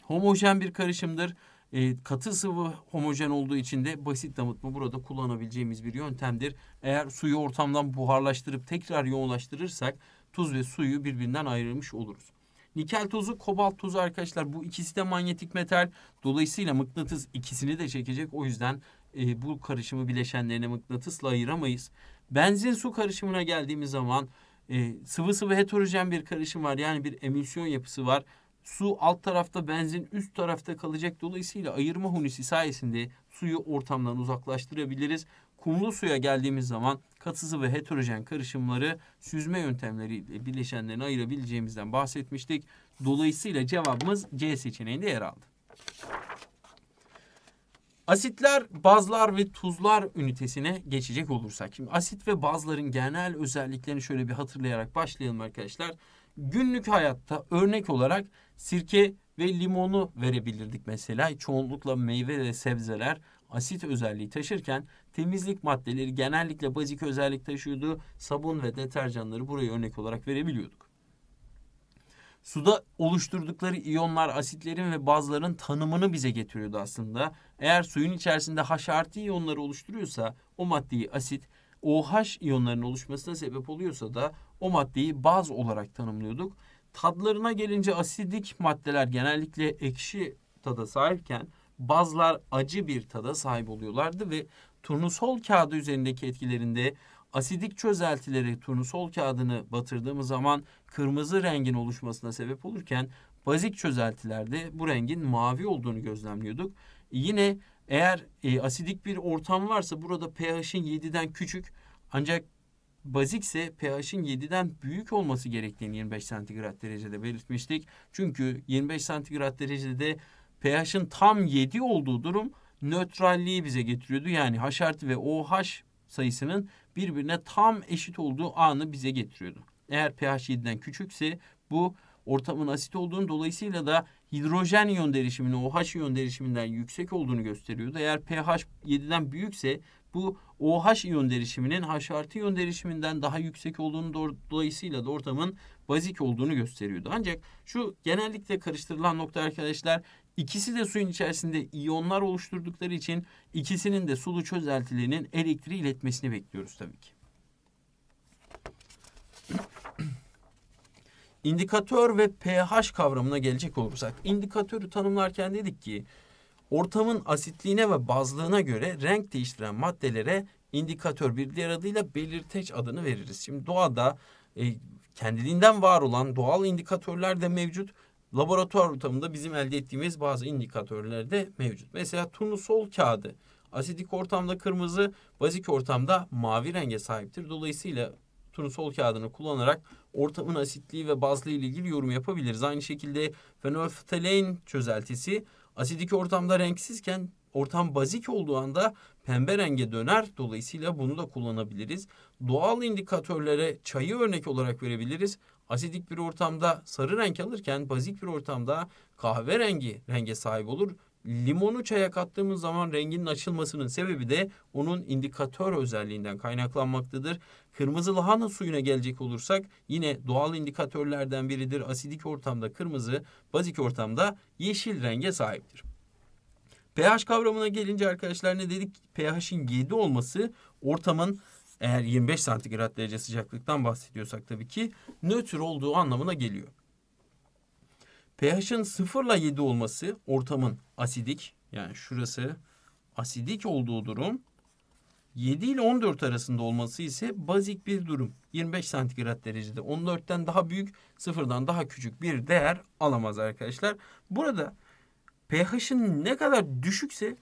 homojen bir karışımdır. E, katı sıvı homojen olduğu için de basit damıtma burada kullanabileceğimiz bir yöntemdir. Eğer suyu ortamdan buharlaştırıp tekrar yoğunlaştırırsak tuz ve suyu birbirinden ayırmış oluruz. Nikel tozu, kobalt tozu arkadaşlar bu ikisi de manyetik metal. Dolayısıyla mıknatıs ikisini de çekecek. O yüzden e, bu karışımı bileşenlerine mıknatısla ayıramayız. Benzin su karışımına geldiğimiz zaman e, sıvı sıvı heterojen bir karışım var. Yani bir emülsiyon yapısı var. Su alt tarafta benzin üst tarafta kalacak. Dolayısıyla ayırma hunisi sayesinde suyu ortamdan uzaklaştırabiliriz. Kumlu suya geldiğimiz zaman katısı ve heterojen karışımları süzme yöntemleriyle bileşenlerini ayırabileceğimizden bahsetmiştik. Dolayısıyla cevabımız C seçeneğinde yer aldı. Asitler, bazlar ve tuzlar ünitesine geçecek olursak. Şimdi asit ve bazların genel özelliklerini şöyle bir hatırlayarak başlayalım arkadaşlar. Günlük hayatta örnek olarak sirke ve limonu verebilirdik mesela. Çoğunlukla meyve ve sebzeler asit özelliği taşırken temizlik maddeleri genellikle bazik özellik taşıyordu. Sabun ve deterjanları buraya örnek olarak verebiliyorduk. Suda oluşturdukları iyonlar asitlerin ve bazların tanımını bize getiriyordu aslında. Eğer suyun içerisinde haşartı iyonları oluşturuyorsa o maddeyi asit, OH iyonlarının oluşmasına sebep oluyorsa da o maddeyi baz olarak tanımlıyorduk. Tadlarına gelince asidik maddeler genellikle ekşi tada sahipken bazlar acı bir tada sahip oluyorlardı ve turnusol kağıdı üzerindeki etkilerinde asidik çözeltileri turnusol kağıdını batırdığımız zaman kırmızı rengin oluşmasına sebep olurken bazik çözeltilerde bu rengin mavi olduğunu gözlemliyorduk. Yine eğer e, asidik bir ortam varsa burada pH'in 7'den küçük ancak bazikse pH'in 7'den büyük olması gerektiğini 25 santigrat derecede belirtmiştik. Çünkü 25 santigrat derecede pH'in tam 7 olduğu durum nötralliği bize getiriyordu. Yani H artı ve OH sayısının birbirine tam eşit olduğu anı bize getiriyordu. Eğer pH 7'den küçükse bu ortamın asit olduğunu dolayısıyla da hidrojen iyon derişiminin OH iyon derişiminden yüksek olduğunu gösteriyordu. Eğer pH 7'den büyükse bu OH iyon derişiminin H artı iyon derişiminden daha yüksek olduğunu dolayısıyla da ortamın bazik olduğunu gösteriyordu. Ancak şu genellikle karıştırılan nokta arkadaşlar ikisi de suyun içerisinde iyonlar oluşturdukları için ikisinin de sulu çözeltilerinin elektriği iletmesini bekliyoruz tabii ki. İndikatör ve pH kavramına gelecek olursak, indikatörü tanımlarken dedik ki ortamın asitliğine ve bazlığına göre renk değiştiren maddelere indikatör bir diğer adıyla belirteç adını veririz. Şimdi doğada e, kendiliğinden var olan doğal indikatörler de mevcut. Laboratuvar ortamında bizim elde ettiğimiz bazı indikatörler de mevcut. Mesela sol kağıdı asidik ortamda kırmızı, bazik ortamda mavi renge sahiptir. Dolayısıyla sol kağıdını kullanarak ortamın asitliği ve bazlığı ile ilgili yorum yapabiliriz. Aynı şekilde fenolftalein çözeltisi asidik ortamda renksizken ortam bazik olduğu anda pembe renge döner. Dolayısıyla bunu da kullanabiliriz. Doğal indikatörlere çayı örnek olarak verebiliriz. Asidik bir ortamda sarı renk alırken bazik bir ortamda kahverengi renge sahip olur. Limonu çaya kattığımız zaman renginin açılmasının sebebi de onun indikatör özelliğinden kaynaklanmaktadır. Kırmızı lahana suyuna gelecek olursak yine doğal indikatörlerden biridir. Asidik ortamda kırmızı, bazik ortamda yeşil renge sahiptir. pH kavramına gelince arkadaşlar ne dedik? pH'in 7 olması ortamın eğer 25 santigrat derece sıcaklıktan bahsediyorsak tabii ki nötr olduğu anlamına geliyor. pH'in 0 ile 7 olması ortamın asidik yani şurası asidik olduğu durum 7 ile 14 arasında olması ise bazik bir durum. 25 santigrat derecede 14'ten daha büyük sıfırdan daha küçük bir değer alamaz arkadaşlar. Burada pH'in ne kadar düşükse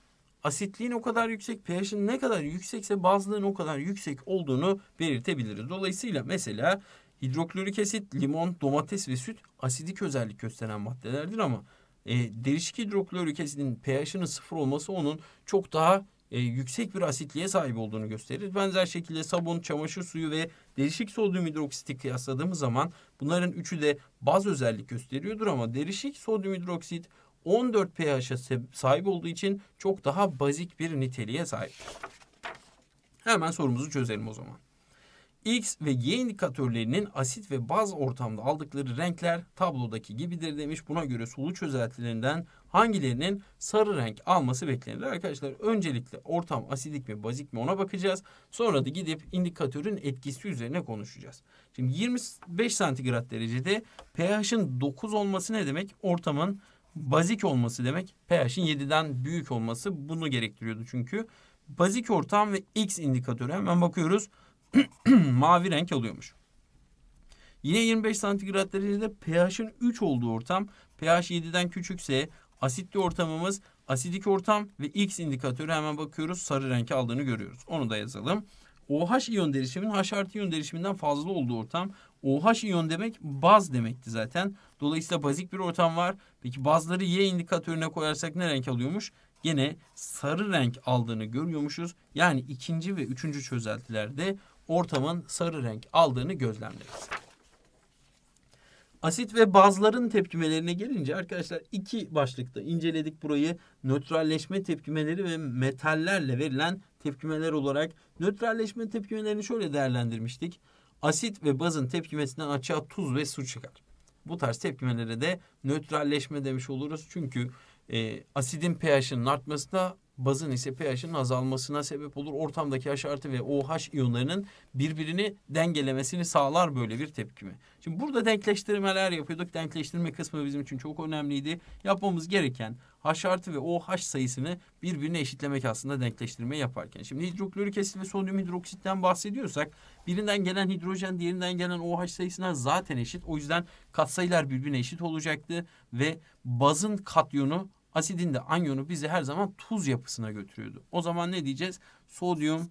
asitliğin o kadar yüksek, pH'in ne kadar yüksekse bazlığın o kadar yüksek olduğunu belirtebiliriz. Dolayısıyla mesela hidroklorik asit, limon, domates ve süt asidik özellik gösteren maddelerdir ama e, derişik hidroklorik asidin pH'inin sıfır olması onun çok daha e, yüksek bir asitliğe sahip olduğunu gösterir. Benzer şekilde sabun, çamaşır suyu ve derişik sodyum hidroksiti kıyasladığımız zaman bunların üçü de baz özellik gösteriyordur ama derişik sodyum hidroksit 14 pH'e sahip olduğu için çok daha bazik bir niteliğe sahip. Hemen sorumuzu çözelim o zaman. X ve Y indikatörlerinin asit ve baz ortamda aldıkları renkler tablodaki gibidir demiş. Buna göre sulu çözeltilerinden hangilerinin sarı renk alması beklenir? Arkadaşlar öncelikle ortam asidik mi bazik mi ona bakacağız. Sonra da gidip indikatörün etkisi üzerine konuşacağız. Şimdi 25 santigrat derecede pH'in 9 olması ne demek? Ortamın bazik olması demek. pH'in 7'den büyük olması bunu gerektiriyordu çünkü. Bazik ortam ve X indikatörü hemen bakıyoruz. mavi renk alıyormuş. Yine 25 santigrat derecede pH'in 3 olduğu ortam pH 7'den küçükse asitli ortamımız asidik ortam ve X indikatörü hemen bakıyoruz sarı renk aldığını görüyoruz. Onu da yazalım. OH iyon derişimin H artı iyon derişiminden fazla olduğu ortam. OH iyon demek baz demekti zaten. Dolayısıyla bazik bir ortam var. Peki bazları Y indikatörüne koyarsak ne renk alıyormuş? Yine sarı renk aldığını görüyormuşuz. Yani ikinci ve üçüncü çözeltilerde ortamın sarı renk aldığını gözlemleriz. Asit ve bazların tepkimelerine gelince arkadaşlar iki başlıkta inceledik burayı. Nötralleşme tepkimeleri ve metallerle verilen tepkimeler olarak nötralleşme tepkimelerini şöyle değerlendirmiştik. Asit ve bazın tepkimesinden açığa tuz ve su çıkar. Bu tarz tepkimelere de nötralleşme demiş oluruz. Çünkü e, asidin pH'inin artması da bazın ise pH'in azalmasına sebep olur. Ortamdaki H artı ve OH iyonlarının birbirini dengelemesini sağlar böyle bir tepkimi. Şimdi burada denkleştirmeler yapıyorduk. Denkleştirme kısmı bizim için çok önemliydi. Yapmamız gereken H artı ve OH sayısını birbirine eşitlemek aslında denkleştirme yaparken. Şimdi hidroklorik asit ve sonyum hidroksitten bahsediyorsak birinden gelen hidrojen diğerinden gelen OH sayısına zaten eşit. O yüzden katsayılar birbirine eşit olacaktı ve bazın katyonu Asidin de anyonu bizi her zaman tuz yapısına götürüyordu. O zaman ne diyeceğiz? Sodyum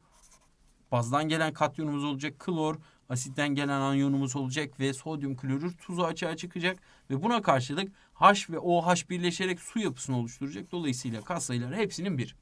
bazdan gelen katyonumuz olacak. Klor asitten gelen anyonumuz olacak ve sodyum klorür tuzu açığa çıkacak ve buna karşılık H ve OH birleşerek su yapısını oluşturacak. Dolayısıyla kas sayıları hepsinin bir.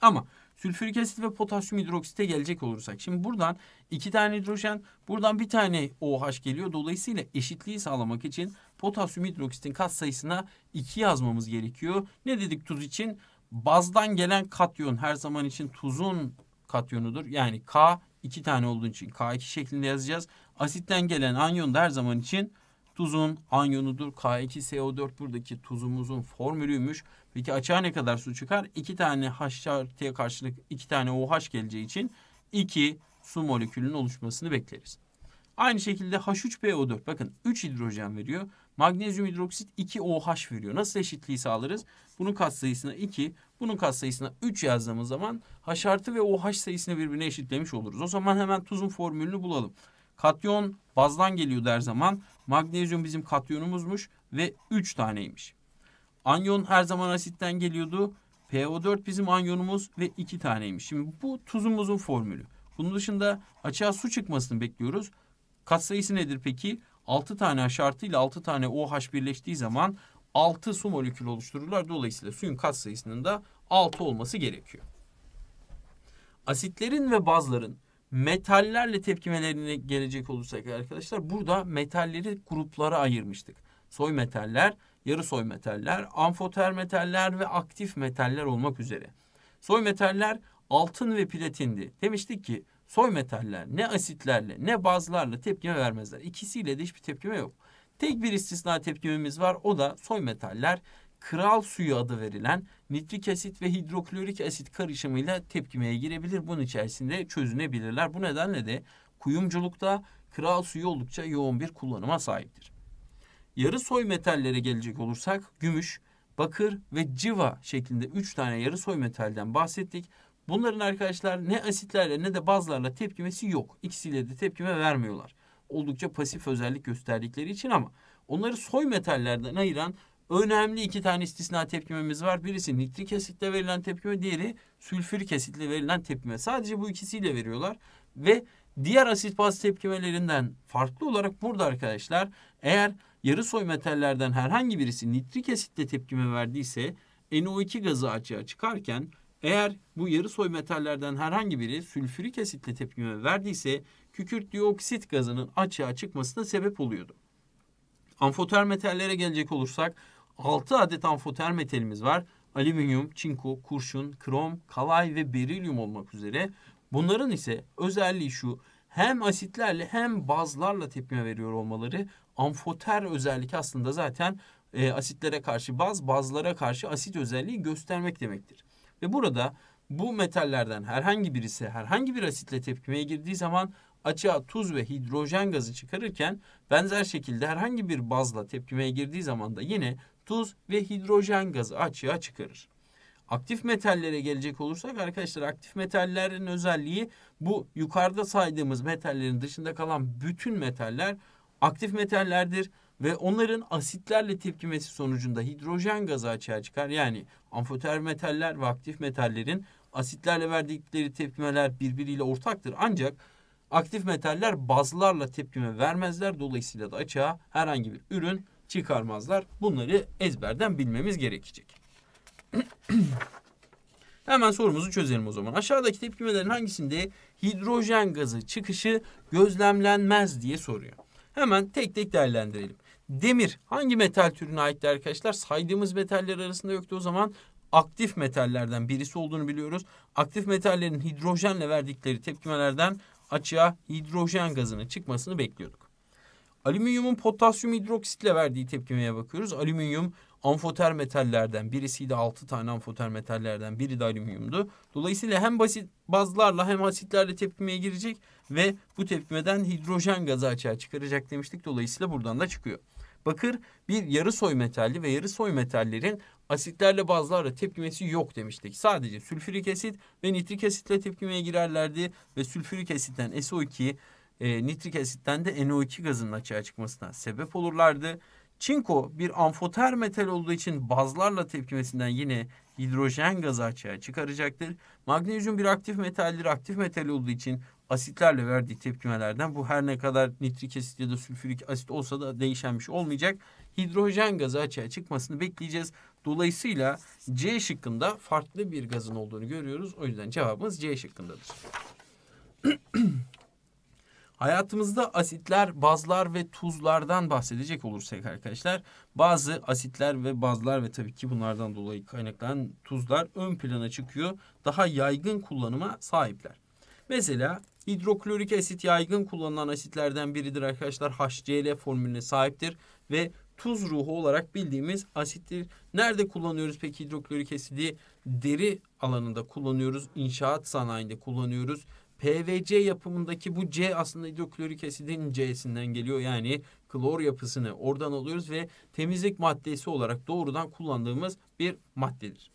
Ama Sülfürik asit ve potasyum hidroksite gelecek olursak. Şimdi buradan iki tane hidrojen, buradan bir tane OH geliyor. Dolayısıyla eşitliği sağlamak için potasyum hidroksitin kat sayısına 2 yazmamız gerekiyor. Ne dedik tuz için? Bazdan gelen katyon her zaman için tuzun katyonudur. Yani K iki tane olduğu için K2 şeklinde yazacağız. Asitten gelen anyon da her zaman için Tuzun anyonudur. K2SO4 buradaki tuzumuzun formülüymüş. Peki açığa ne kadar su çıkar? 2 tane H artıya karşılık 2 tane OH geleceği için 2 su molekülünün oluşmasını bekleriz. Aynı şekilde H3PO4 bakın 3 hidrojen veriyor. Magnezyum hidroksit 2 OH veriyor. Nasıl eşitliği sağlarız? Bunun katsayısına 2, bunun katsayısına 3 yazdığımız zaman H artı ve OH sayısını birbirine eşitlemiş oluruz. O zaman hemen tuzun formülünü bulalım. Katyon bazdan geliyor her zaman. Magnezyum bizim katyonumuzmuş ve 3 taneymiş. Anyon her zaman asitten geliyordu. PO4 bizim anyonumuz ve 2 taneymiş. Şimdi bu tuzumuzun formülü. Bunun dışında açığa su çıkmasını bekliyoruz. Katsayısı nedir peki? 6 tane ile 6 tane OH birleştiği zaman 6 su molekülü oluştururlar. Dolayısıyla suyun katsayısının da 6 olması gerekiyor. Asitlerin ve bazların Metallerle tepkimelerine gelecek olursak arkadaşlar burada metalleri gruplara ayırmıştık. Soy metaller, yarı soy metaller, amfoter metaller ve aktif metaller olmak üzere. Soy metaller altın ve platindi. Demiştik ki soy metaller ne asitlerle ne bazlarla tepkime vermezler. İkisiyle de hiçbir tepkime yok. Tek bir istisna tepkimemiz var o da soy metaller kral suyu adı verilen nitrik asit ve hidroklorik asit karışımıyla tepkimeye girebilir. Bunun içerisinde çözünebilirler. Bu nedenle de kuyumculukta kral suyu oldukça yoğun bir kullanıma sahiptir. Yarı soy metallere gelecek olursak gümüş, bakır ve civa şeklinde 3 tane yarı soy metalden bahsettik. Bunların arkadaşlar ne asitlerle ne de bazlarla tepkimesi yok. İkisiyle de tepkime vermiyorlar. Oldukça pasif özellik gösterdikleri için ama onları soy metallerden ayıran Önemli iki tane istisna tepkimemiz var. Birisi nitrik asitle verilen tepkime, diğeri sülfür asitle verilen tepkime. Sadece bu ikisiyle veriyorlar ve diğer asit baz tepkimelerinden farklı olarak burada arkadaşlar eğer yarı soy metallerden herhangi birisi nitrik asitle tepkime verdiyse NO2 gazı açığa çıkarken eğer bu yarı soy metallerden herhangi biri sülfürik asitle tepkime verdiyse kükürt dioksit gazının açığa çıkmasına sebep oluyordu. Amfoter metallere gelecek olursak 6 adet amfoter metalimiz var. Alüminyum, çinko, kurşun, krom, kalay ve berilyum olmak üzere. Bunların ise özelliği şu hem asitlerle hem bazlarla tepkime veriyor olmaları amfoter özellik aslında zaten e, asitlere karşı baz, bazlara karşı asit özelliği göstermek demektir. Ve burada bu metallerden herhangi birisi herhangi bir asitle tepkimeye girdiği zaman açığa tuz ve hidrojen gazı çıkarırken benzer şekilde herhangi bir bazla tepkimeye girdiği zaman da yine tuz ve hidrojen gazı açığa çıkarır. Aktif metallere gelecek olursak arkadaşlar aktif metallerin özelliği bu yukarıda saydığımız metallerin dışında kalan bütün metaller aktif metallerdir ve onların asitlerle tepkimesi sonucunda hidrojen gazı açığa çıkar. Yani amfoter metaller ve aktif metallerin asitlerle verdikleri tepkimeler birbiriyle ortaktır. Ancak aktif metaller bazlarla tepkime vermezler. Dolayısıyla da açığa herhangi bir ürün çıkarmazlar. Bunları ezberden bilmemiz gerekecek. Hemen sorumuzu çözelim o zaman. Aşağıdaki tepkimelerin hangisinde hidrojen gazı çıkışı gözlemlenmez diye soruyor. Hemen tek tek değerlendirelim. Demir hangi metal türüne aitti arkadaşlar? Saydığımız metaller arasında yoktu o zaman aktif metallerden birisi olduğunu biliyoruz. Aktif metallerin hidrojenle verdikleri tepkimelerden açığa hidrojen gazının çıkmasını bekliyorduk. Alüminyumun potasyum hidroksitle verdiği tepkimeye bakıyoruz. Alüminyum amfoter metallerden birisiydi. altı tane amfoter metallerden biri de alüminyumdu. Dolayısıyla hem basit bazlarla hem asitlerle tepkimeye girecek ve bu tepkimeden hidrojen gazı açığa çıkaracak demiştik. Dolayısıyla buradan da çıkıyor. Bakır bir yarı soy metalli ve yarı soy metallerin asitlerle bazlarla tepkimesi yok demiştik. Sadece sülfürik asit ve nitrik asitle tepkimeye girerlerdi ve sülfürik asitten SO2 e, nitrik asitten de NO2 gazının açığa çıkmasına sebep olurlardı. Çinko bir amfoter metal olduğu için bazlarla tepkimesinden yine hidrojen gazı açığa çıkaracaktır. Magnezyum bir aktif metaldir. Aktif metal olduğu için asitlerle verdiği tepkimelerden bu her ne kadar nitrik asit ya da sülfürik asit olsa da değişenmiş şey olmayacak. Hidrojen gazı açığa çıkmasını bekleyeceğiz. Dolayısıyla C şıkkında farklı bir gazın olduğunu görüyoruz. O yüzden cevabımız C şıkkındadır. Hayatımızda asitler, bazlar ve tuzlardan bahsedecek olursak arkadaşlar bazı asitler ve bazlar ve tabii ki bunlardan dolayı kaynaklanan tuzlar ön plana çıkıyor. Daha yaygın kullanıma sahipler. Mesela hidroklorik asit yaygın kullanılan asitlerden biridir arkadaşlar. HCl formülüne sahiptir ve tuz ruhu olarak bildiğimiz asittir. Nerede kullanıyoruz peki hidroklorik asidi? Deri alanında kullanıyoruz, inşaat sanayinde kullanıyoruz PVC yapımındaki bu C aslında hidroklorik asidin C'sinden geliyor. Yani klor yapısını oradan alıyoruz ve temizlik maddesi olarak doğrudan kullandığımız bir maddedir.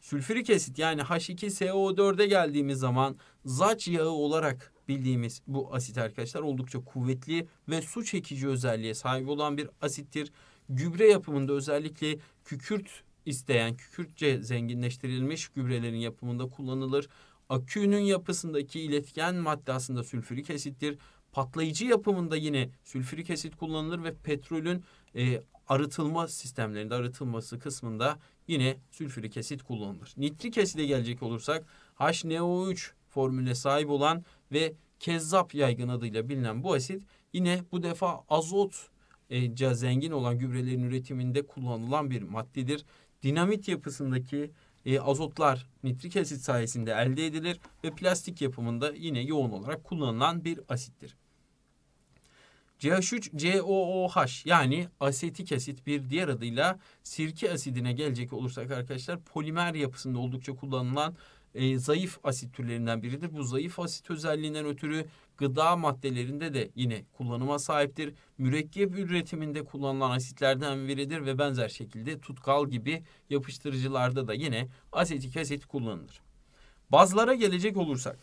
Sülfürik asit yani H2SO4'e geldiğimiz zaman zaç yağı olarak bildiğimiz bu asit arkadaşlar oldukça kuvvetli ve su çekici özelliğe sahip olan bir asittir. Gübre yapımında özellikle kükürt isteyen kükürtçe zenginleştirilmiş gübrelerin yapımında kullanılır. Akünün yapısındaki iletken madde aslında sülfürik asittir. Patlayıcı yapımında yine sülfürik asit kullanılır ve petrolün e, arıtılma sistemlerinde arıtılması kısmında yine sülfürik asit kullanılır. Nitrik aside gelecek olursak HNO3 formülüne sahip olan ve kezzap yaygın adıyla bilinen bu asit yine bu defa azot e, zengin olan gübrelerin üretiminde kullanılan bir maddedir. Dinamit yapısındaki e, azotlar nitrik asit sayesinde elde edilir ve plastik yapımında yine yoğun olarak kullanılan bir asittir. CH3COOH yani asetik asit bir diğer adıyla sirke asidine gelecek olursak arkadaşlar polimer yapısında oldukça kullanılan e, zayıf asit türlerinden biridir. Bu zayıf asit özelliğinden ötürü gıda maddelerinde de yine kullanıma sahiptir. Mürekkep üretiminde kullanılan asitlerden biridir ve benzer şekilde tutkal gibi yapıştırıcılarda da yine asetik asit kullanılır. Bazlara gelecek olursak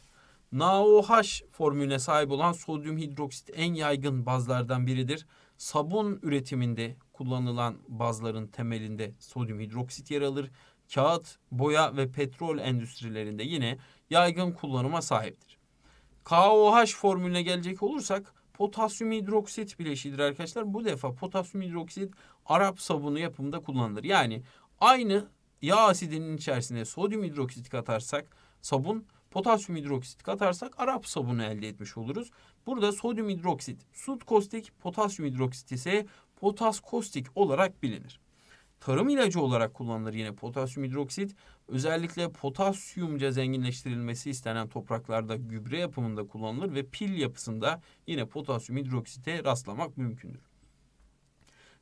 NaOH formülüne sahip olan sodyum hidroksit en yaygın bazlardan biridir. Sabun üretiminde kullanılan bazların temelinde sodyum hidroksit yer alır kağıt, boya ve petrol endüstrilerinde yine yaygın kullanıma sahiptir. KOH formülüne gelecek olursak potasyum hidroksit bileşidir arkadaşlar. Bu defa potasyum hidroksit Arap sabunu yapımında kullanılır. Yani aynı yağ asidinin içerisine sodyum hidroksit katarsak sabun, potasyum hidroksit katarsak Arap sabunu elde etmiş oluruz. Burada sodyum hidroksit, sud kostik, potasyum hidroksit ise potas kostik olarak bilinir tarım ilacı olarak kullanılır yine potasyum hidroksit. Özellikle potasyumca zenginleştirilmesi istenen topraklarda gübre yapımında kullanılır ve pil yapısında yine potasyum hidroksite rastlamak mümkündür.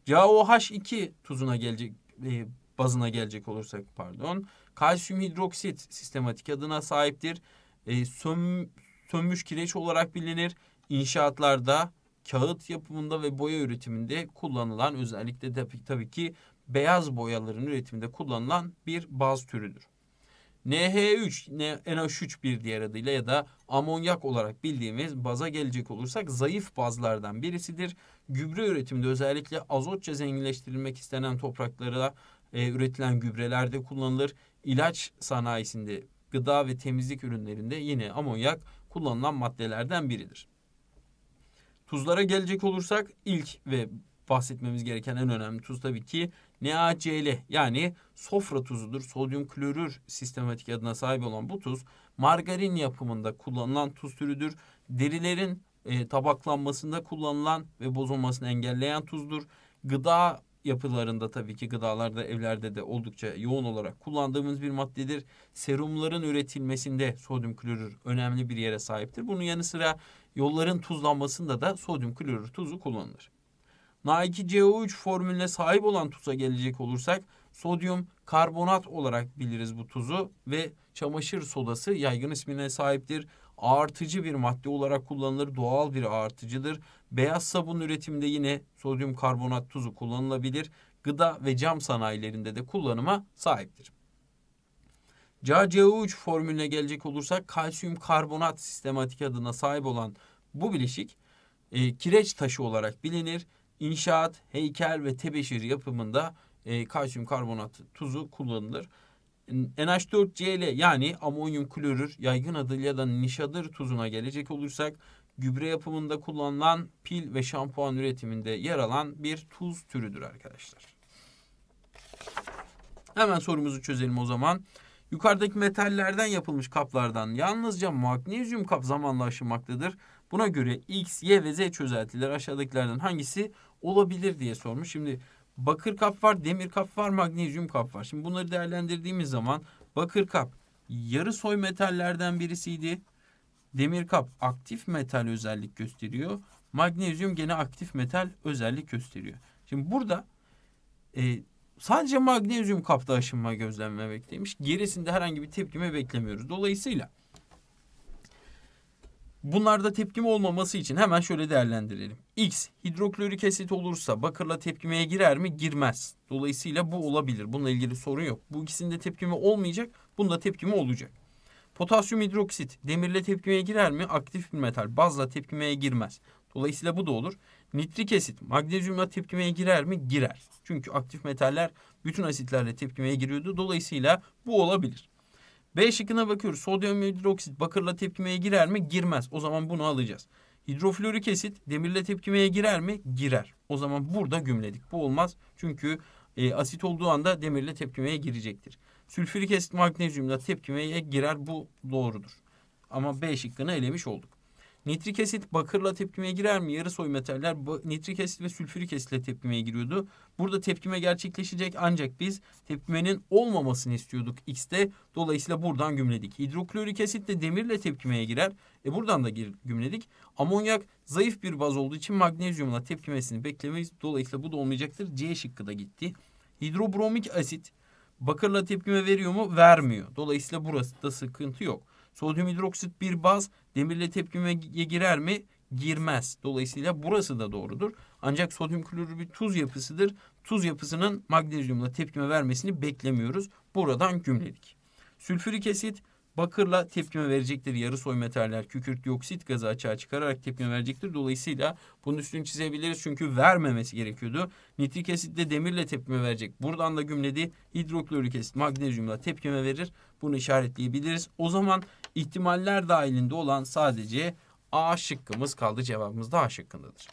CaOH2 tuzuna gelecek e, bazına gelecek olursak pardon. Kalsiyum hidroksit sistematik adına sahiptir. E, söm, sönmüş kireç olarak bilinir. İnşaatlarda kağıt yapımında ve boya üretiminde kullanılan özellikle de tabii ki beyaz boyaların üretiminde kullanılan bir baz türüdür. NH3, NH3 bir diğer adıyla ya da amonyak olarak bildiğimiz baza gelecek olursak zayıf bazlardan birisidir. Gübre üretiminde özellikle azotça zenginleştirilmek istenen topraklarda e, üretilen gübrelerde kullanılır. İlaç sanayisinde, gıda ve temizlik ürünlerinde yine amonyak kullanılan maddelerden biridir. Tuzlara gelecek olursak ilk ve bahsetmemiz gereken en önemli tuz tabii ki NaCl yani sofra tuzudur. Sodyum klorür sistematik adına sahip olan bu tuz margarin yapımında kullanılan tuz türüdür. Derilerin e, tabaklanmasında kullanılan ve bozulmasını engelleyen tuzdur. Gıda yapılarında tabii ki gıdalarda evlerde de oldukça yoğun olarak kullandığımız bir maddedir. Serumların üretilmesinde sodyum klorür önemli bir yere sahiptir. Bunun yanı sıra yolların tuzlanmasında da sodyum klorür tuzu kullanılır. Na2CO3 formülüne sahip olan tuza gelecek olursak sodyum karbonat olarak biliriz bu tuzu ve çamaşır sodası yaygın ismine sahiptir. Artıcı bir madde olarak kullanılır, doğal bir artıcıdır. Beyaz sabun üretiminde yine sodyum karbonat tuzu kullanılabilir. Gıda ve cam sanayilerinde de kullanıma sahiptir. CaCO3 formülüne gelecek olursak kalsiyum karbonat sistematik adına sahip olan bu bileşik e, kireç taşı olarak bilinir. İnşaat, heykel ve tebeşir yapımında e, kalsiyum karbonat tuzu kullanılır. NH4Cl yani amonyum klorür yaygın adıyla da nişadır tuzuna gelecek olursak gübre yapımında kullanılan pil ve şampuan üretiminde yer alan bir tuz türüdür arkadaşlar. Hemen sorumuzu çözelim o zaman. Yukarıdaki metallerden yapılmış kaplardan yalnızca magnezyum kap zamanla aşınmaktadır. Buna göre X, Y ve Z çözeltileri aşağıdakilerden hangisi olabilir diye sormuş. Şimdi bakır kap var, demir kap var, magnezyum kap var. Şimdi bunları değerlendirdiğimiz zaman bakır kap yarı soy metallerden birisiydi. Demir kap aktif metal özellik gösteriyor. Magnezyum gene aktif metal özellik gösteriyor. Şimdi burada e, sadece magnezyum kapta aşınma gözlenmemekteymiş. Gerisinde herhangi bir tepkime beklemiyoruz. Dolayısıyla Bunlarda tepkime olmaması için hemen şöyle değerlendirelim. X hidroklorik asit olursa bakırla tepkimeye girer mi? Girmez. Dolayısıyla bu olabilir. Bununla ilgili sorun yok. Bu ikisinde tepkime olmayacak. Bunda tepkime olacak. Potasyum hidroksit demirle tepkimeye girer mi? Aktif bir metal. Bazla tepkimeye girmez. Dolayısıyla bu da olur. Nitrik asit magnezyumla tepkimeye girer mi? Girer. Çünkü aktif metaller bütün asitlerle tepkimeye giriyordu. Dolayısıyla bu olabilir. B şıkkına bakıyoruz. Sodyum hidroksit bakırla tepkimeye girer mi? Girmez. O zaman bunu alacağız. Hidroflorik asit demirle tepkimeye girer mi? Girer. O zaman burada gümledik. Bu olmaz. Çünkü e, asit olduğu anda demirle tepkimeye girecektir. Sülfürik asit magnezyumla tepkimeye girer. Bu doğrudur. Ama B şıkkını elemiş olduk. Nitrik asit bakırla tepkimeye girer mi? Yarı soy metaller nitrik asit ve sülfürik asitle tepkimeye giriyordu. Burada tepkime gerçekleşecek ancak biz tepkimenin olmamasını istiyorduk X'te. Dolayısıyla buradan gümledik. Hidroklorik asit de demirle tepkimeye girer. E buradan da gümledik. Amonyak zayıf bir baz olduğu için magnezyumla tepkimesini beklemeyiz. Dolayısıyla bu da olmayacaktır. C şıkkı da gitti. Hidrobromik asit bakırla tepkime veriyor mu? Vermiyor. Dolayısıyla burası da sıkıntı yok. Sodyum hidroksit bir baz Demirle tepkimeye girer mi? Girmez. Dolayısıyla burası da doğrudur. Ancak sodyum klorür bir tuz yapısıdır. Tuz yapısının magnezyumla tepkime vermesini beklemiyoruz. Buradan gümledik. Sülfürik asit bakırla tepkime verecektir. Yarı soy metaller kükürt dioksit gazı açığa çıkararak tepkime verecektir. Dolayısıyla bunun üstünü çizebiliriz çünkü vermemesi gerekiyordu. Nitrik asit de demirle tepkime verecek. Buradan da gümledi hidroklorik asit magnezyumla tepkime verir. Bunu işaretleyebiliriz. O zaman ihtimaller dahilinde olan sadece A şıkkımız kaldı. Cevabımız da A şıkkındadır.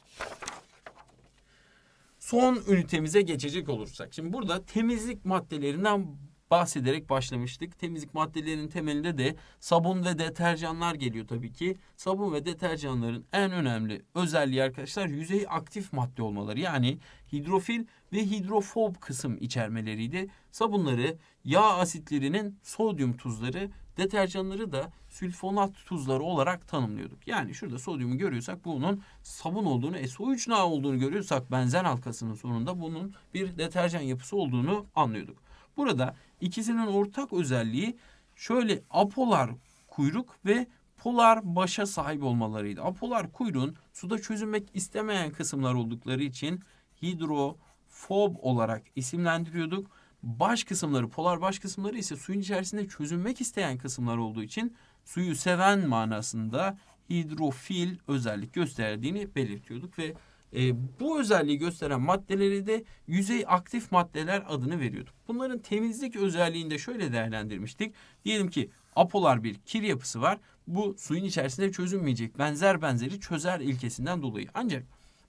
Son ünitemize geçecek olursak. Şimdi burada temizlik maddelerinden bahsederek başlamıştık. Temizlik maddelerinin temelinde de sabun ve deterjanlar geliyor tabii ki. Sabun ve deterjanların en önemli özelliği arkadaşlar yüzey aktif madde olmaları. Yani hidrofil ve hidrofob kısım içermeleriydi. Sabunları yağ asitlerinin sodyum tuzları Deterjanları da sülfonat tuzları olarak tanımlıyorduk. Yani şurada sodyumu görüyorsak bunun sabun olduğunu, SO3 na olduğunu görüyorsak benzen halkasının sonunda bunun bir deterjan yapısı olduğunu anlıyorduk. Burada ikisinin ortak özelliği şöyle apolar kuyruk ve polar başa sahip olmalarıydı. Apolar kuyruğun suda çözünmek istemeyen kısımlar oldukları için hidrofob olarak isimlendiriyorduk Baş kısımları, polar baş kısımları ise suyun içerisinde çözünmek isteyen kısımlar olduğu için suyu seven manasında hidrofil özellik gösterdiğini belirtiyorduk ve e, bu özelliği gösteren maddeleri de yüzey aktif maddeler adını veriyorduk. Bunların temizlik özelliğini de şöyle değerlendirmiştik. Diyelim ki apolar bir kir yapısı var. Bu suyun içerisinde çözünmeyecek. Benzer benzeri çözer ilkesinden dolayı. Ancak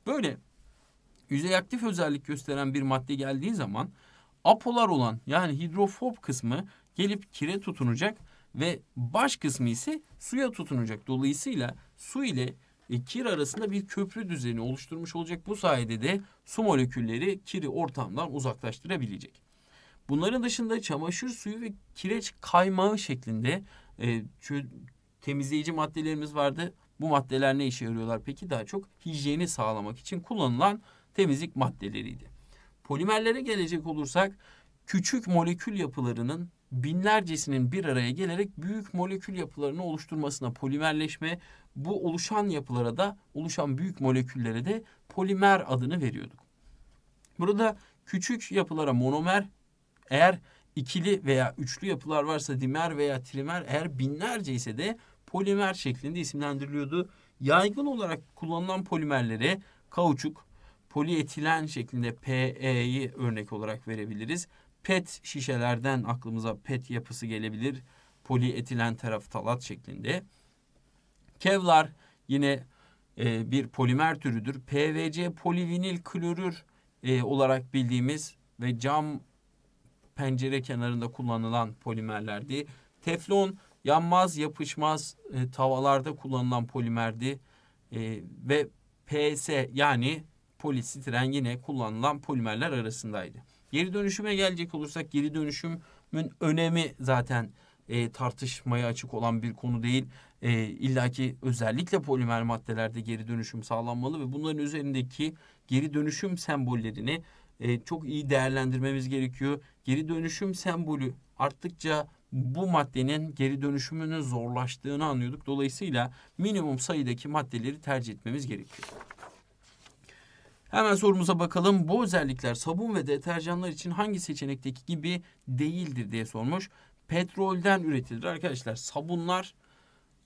böyle yüzey aktif özellik gösteren bir madde geldiği zaman apolar olan yani hidrofob kısmı gelip kire tutunacak ve baş kısmı ise suya tutunacak. Dolayısıyla su ile e, kir arasında bir köprü düzeni oluşturmuş olacak. Bu sayede de su molekülleri kiri ortamdan uzaklaştırabilecek. Bunların dışında çamaşır suyu ve kireç kaymağı şeklinde e, temizleyici maddelerimiz vardı. Bu maddeler ne işe yarıyorlar peki? Daha çok hijyeni sağlamak için kullanılan temizlik maddeleriydi. Polimerlere gelecek olursak küçük molekül yapılarının binlercesinin bir araya gelerek büyük molekül yapılarını oluşturmasına polimerleşme, bu oluşan yapılara da oluşan büyük moleküllere de polimer adını veriyorduk. Burada küçük yapılara monomer eğer ikili veya üçlü yapılar varsa dimer veya trimer eğer binlerce ise de polimer şeklinde isimlendiriliyordu. Yaygın olarak kullanılan polimerlere kauçuk, polietilen şeklinde PE'yi örnek olarak verebiliriz. PET şişelerden aklımıza PET yapısı gelebilir. Polietilen teraftalat şeklinde. Kevlar yine e, bir polimer türüdür. PVC polivinil klorür e, olarak bildiğimiz ve cam pencere kenarında kullanılan polimerlerdi. Teflon yanmaz yapışmaz e, tavalarda kullanılan polimerdi e, ve PS yani polistren yine kullanılan polimerler arasındaydı. Geri dönüşüme gelecek olursak geri dönüşümün önemi zaten e, tartışmaya açık olan bir konu değil. E, ki özellikle polimer maddelerde geri dönüşüm sağlanmalı ve bunların üzerindeki geri dönüşüm sembollerini e, çok iyi değerlendirmemiz gerekiyor. Geri dönüşüm sembolü arttıkça bu maddenin geri dönüşümünün zorlaştığını anlıyorduk. Dolayısıyla minimum sayıdaki maddeleri tercih etmemiz gerekiyor. Hemen sorumuza bakalım. Bu özellikler sabun ve deterjanlar için hangi seçenekteki gibi değildir diye sormuş. Petrolden üretilir arkadaşlar. Sabunlar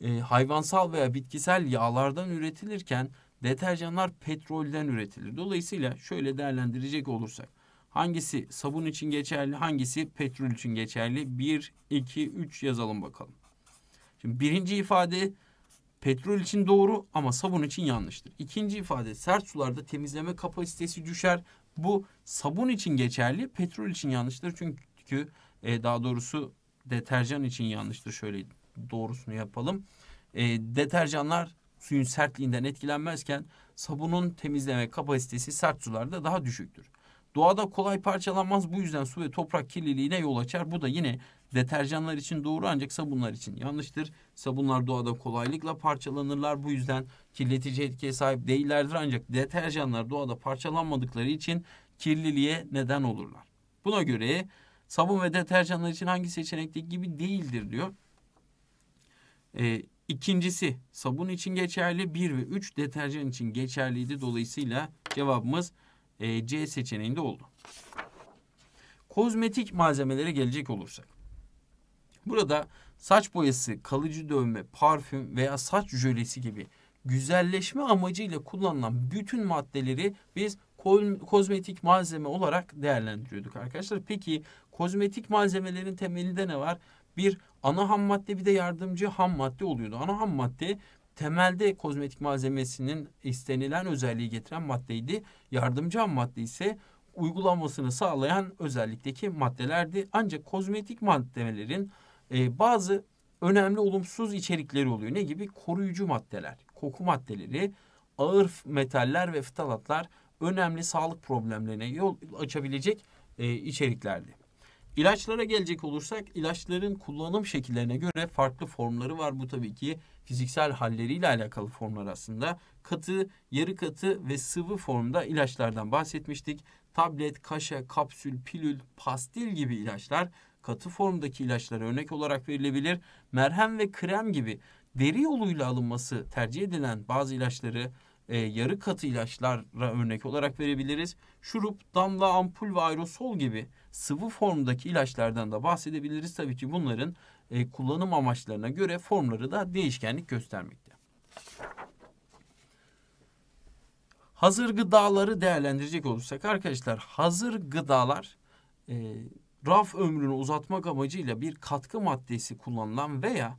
e, hayvansal veya bitkisel yağlardan üretilirken deterjanlar petrolden üretilir. Dolayısıyla şöyle değerlendirecek olursak hangisi sabun için geçerli, hangisi petrol için geçerli? 1 2 3 yazalım bakalım. Şimdi birinci ifade Petrol için doğru ama sabun için yanlıştır. İkinci ifade sert sularda temizleme kapasitesi düşer. Bu sabun için geçerli, petrol için yanlıştır. Çünkü e, daha doğrusu deterjan için yanlıştır. Şöyle doğrusunu yapalım. E, deterjanlar suyun sertliğinden etkilenmezken sabunun temizleme kapasitesi sert sularda daha düşüktür. Doğada kolay parçalanmaz bu yüzden su ve toprak kirliliğine yol açar. Bu da yine Deterjanlar için doğru ancak sabunlar için yanlıştır. Sabunlar doğada kolaylıkla parçalanırlar. Bu yüzden kirletici etkiye sahip değillerdir ancak deterjanlar doğada parçalanmadıkları için kirliliğe neden olurlar. Buna göre sabun ve deterjanlar için hangi seçenekteki gibi değildir diyor. Ee, ikincisi sabun için geçerli, bir ve üç deterjan için geçerliydi. Dolayısıyla cevabımız e, C seçeneğinde oldu. Kozmetik malzemelere gelecek olursak. Burada saç boyası, kalıcı dövme, parfüm veya saç jölesi gibi güzelleşme amacıyla kullanılan bütün maddeleri biz kozmetik malzeme olarak değerlendiriyorduk arkadaşlar. Peki kozmetik malzemelerin temelinde ne var? Bir ana ham madde bir de yardımcı ham madde oluyordu. Ana ham madde temelde kozmetik malzemesinin istenilen özelliği getiren maddeydi. Yardımcı ham madde ise uygulanmasını sağlayan özellikteki maddelerdi. Ancak kozmetik malzemelerin e, bazı önemli olumsuz içerikleri oluyor. Ne gibi? Koruyucu maddeler, koku maddeleri, ağır metaller ve ftalatlar önemli sağlık problemlerine yol açabilecek e, içeriklerdi. İlaçlara gelecek olursak ilaçların kullanım şekillerine göre farklı formları var. Bu tabii ki fiziksel halleriyle alakalı formlar aslında. Katı, yarı katı ve sıvı formda ilaçlardan bahsetmiştik. Tablet, kaşe, kapsül, pilül, pastil gibi ilaçlar katı formdaki ilaçlara örnek olarak verilebilir. Merhem ve krem gibi deri yoluyla alınması tercih edilen bazı ilaçları e, yarı katı ilaçlara örnek olarak verebiliriz. Şurup, damla, ampul ve aerosol gibi sıvı formdaki ilaçlardan da bahsedebiliriz. Tabii ki bunların e, kullanım amaçlarına göre formları da değişkenlik göstermekte. Hazır gıdaları değerlendirecek olursak arkadaşlar hazır gıdalar e, raf ömrünü uzatmak amacıyla bir katkı maddesi kullanılan veya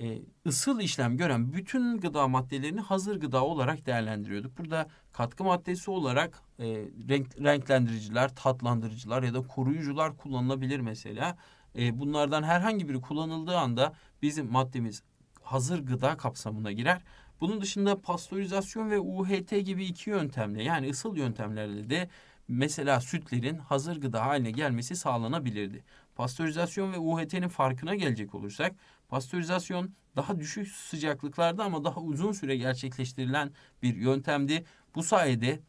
e, ısıl işlem gören bütün gıda maddelerini hazır gıda olarak değerlendiriyorduk. Burada katkı maddesi olarak e, renk, renklendiriciler, tatlandırıcılar ya da koruyucular kullanılabilir mesela. E, bunlardan herhangi biri kullanıldığı anda bizim maddemiz hazır gıda kapsamına girer. Bunun dışında pastörizasyon ve UHT gibi iki yöntemle yani ısıl yöntemlerle de mesela sütlerin hazır gıda haline gelmesi sağlanabilirdi. Pastörizasyon ve UHT'nin farkına gelecek olursak pastörizasyon daha düşük sıcaklıklarda ama daha uzun süre gerçekleştirilen bir yöntemdi. Bu sayede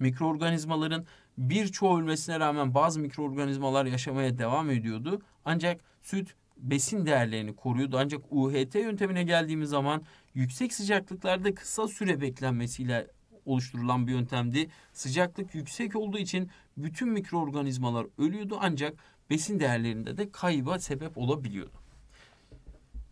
mikroorganizmaların birçoğu ölmesine rağmen bazı mikroorganizmalar yaşamaya devam ediyordu. Ancak süt besin değerlerini koruyordu. Ancak UHT yöntemine geldiğimiz zaman yüksek sıcaklıklarda kısa süre beklenmesiyle oluşturulan bir yöntemdi. Sıcaklık yüksek olduğu için bütün mikroorganizmalar ölüyordu ancak besin değerlerinde de kayba sebep olabiliyordu.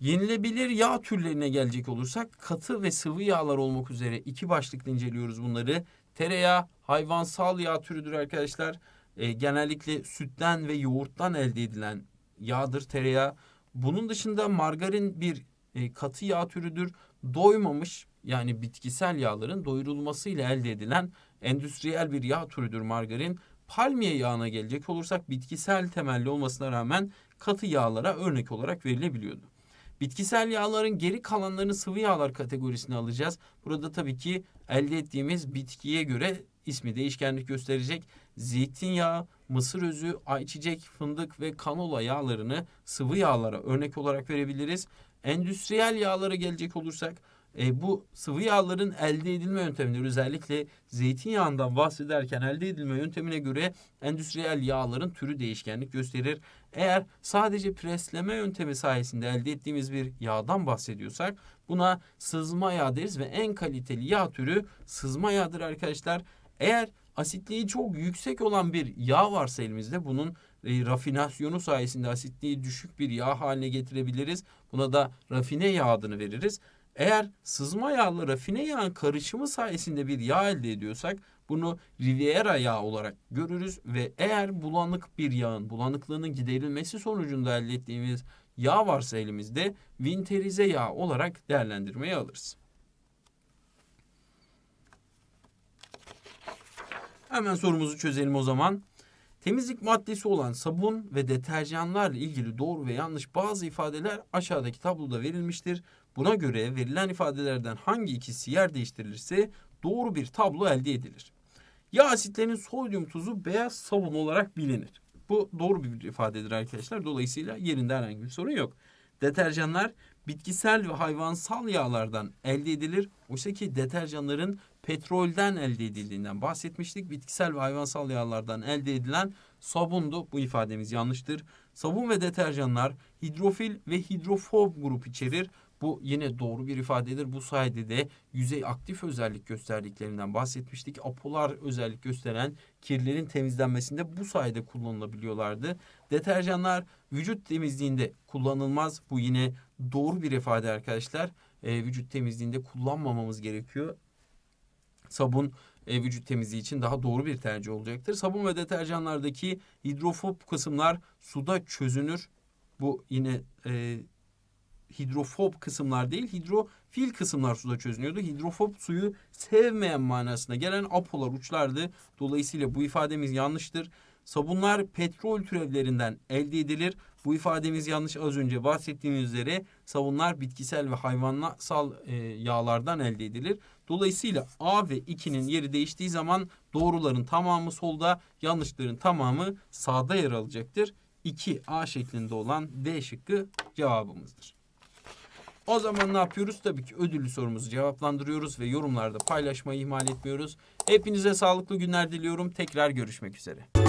Yenilebilir yağ türlerine gelecek olursak katı ve sıvı yağlar olmak üzere iki başlıkta inceliyoruz bunları. Tereyağı hayvansal yağ türüdür arkadaşlar. E, genellikle sütten ve yoğurttan elde edilen yağdır tereyağı. Bunun dışında margarin bir e, katı yağ türüdür. Doymamış yani bitkisel yağların doyurulmasıyla elde edilen endüstriyel bir yağ türüdür margarin. Palmiye yağına gelecek olursak bitkisel temelli olmasına rağmen katı yağlara örnek olarak verilebiliyordu. Bitkisel yağların geri kalanlarını sıvı yağlar kategorisine alacağız. Burada tabii ki elde ettiğimiz bitkiye göre ismi değişkenlik gösterecek. Zeytinyağı, mısır özü, ayçiçek, fındık ve kanola yağlarını sıvı yağlara örnek olarak verebiliriz. Endüstriyel yağlara gelecek olursak e, bu sıvı yağların elde edilme yöntemleri özellikle zeytinyağından bahsederken elde edilme yöntemine göre endüstriyel yağların türü değişkenlik gösterir. Eğer sadece presleme yöntemi sayesinde elde ettiğimiz bir yağdan bahsediyorsak buna sızma yağ deriz ve en kaliteli yağ türü sızma yağdır arkadaşlar. Eğer asitliği çok yüksek olan bir yağ varsa elimizde bunun e, rafinasyonu sayesinde asitliği düşük bir yağ haline getirebiliriz. Buna da rafine yağ adını veririz. Eğer sızma yağlı rafine yağın karışımı sayesinde bir yağ elde ediyorsak bunu Riviera yağı olarak görürüz ve eğer bulanık bir yağın bulanıklığının giderilmesi sonucunda elde ettiğimiz yağ varsa elimizde Winterize yağ olarak değerlendirmeye alırız. Hemen sorumuzu çözelim o zaman. Temizlik maddesi olan sabun ve deterjanlarla ilgili doğru ve yanlış bazı ifadeler aşağıdaki tabloda verilmiştir. Buna göre verilen ifadelerden hangi ikisi yer değiştirilirse doğru bir tablo elde edilir. Yağ asitlerin sodyum tuzu beyaz sabun olarak bilinir. Bu doğru bir ifadedir arkadaşlar. Dolayısıyla yerinde herhangi bir sorun yok. Deterjanlar bitkisel ve hayvansal yağlardan elde edilir. Oysa ki deterjanların petrolden elde edildiğinden bahsetmiştik. Bitkisel ve hayvansal yağlardan elde edilen sabundu. Bu ifademiz yanlıştır. Sabun ve deterjanlar hidrofil ve hidrofob grup içerir. Bu yine doğru bir ifadedir. Bu sayede de yüzey aktif özellik gösterdiklerinden bahsetmiştik. Apolar özellik gösteren kirlerin temizlenmesinde bu sayede kullanılabiliyorlardı. Deterjanlar vücut temizliğinde kullanılmaz. Bu yine doğru bir ifade arkadaşlar. E, vücut temizliğinde kullanmamamız gerekiyor. Sabun e, vücut temizliği için daha doğru bir tercih olacaktır. Sabun ve deterjanlardaki hidrofob kısımlar suda çözünür. Bu yine e, hidrofob kısımlar değil hidrofil kısımlar suda çözünüyordu. Hidrofob suyu sevmeyen manasına gelen apolar uçlardı. Dolayısıyla bu ifademiz yanlıştır. Sabunlar petrol türevlerinden elde edilir. Bu ifademiz yanlış az önce bahsettiğimiz üzere sabunlar bitkisel ve hayvansal e, yağlardan elde edilir. Dolayısıyla A ve 2'nin yeri değiştiği zaman doğruların tamamı solda, yanlışların tamamı sağda yer alacaktır. 2A şeklinde olan D şıkkı cevabımızdır. O zaman ne yapıyoruz? Tabii ki ödüllü sorumuzu cevaplandırıyoruz ve yorumlarda paylaşmayı ihmal etmiyoruz. Hepinize sağlıklı günler diliyorum. Tekrar görüşmek üzere.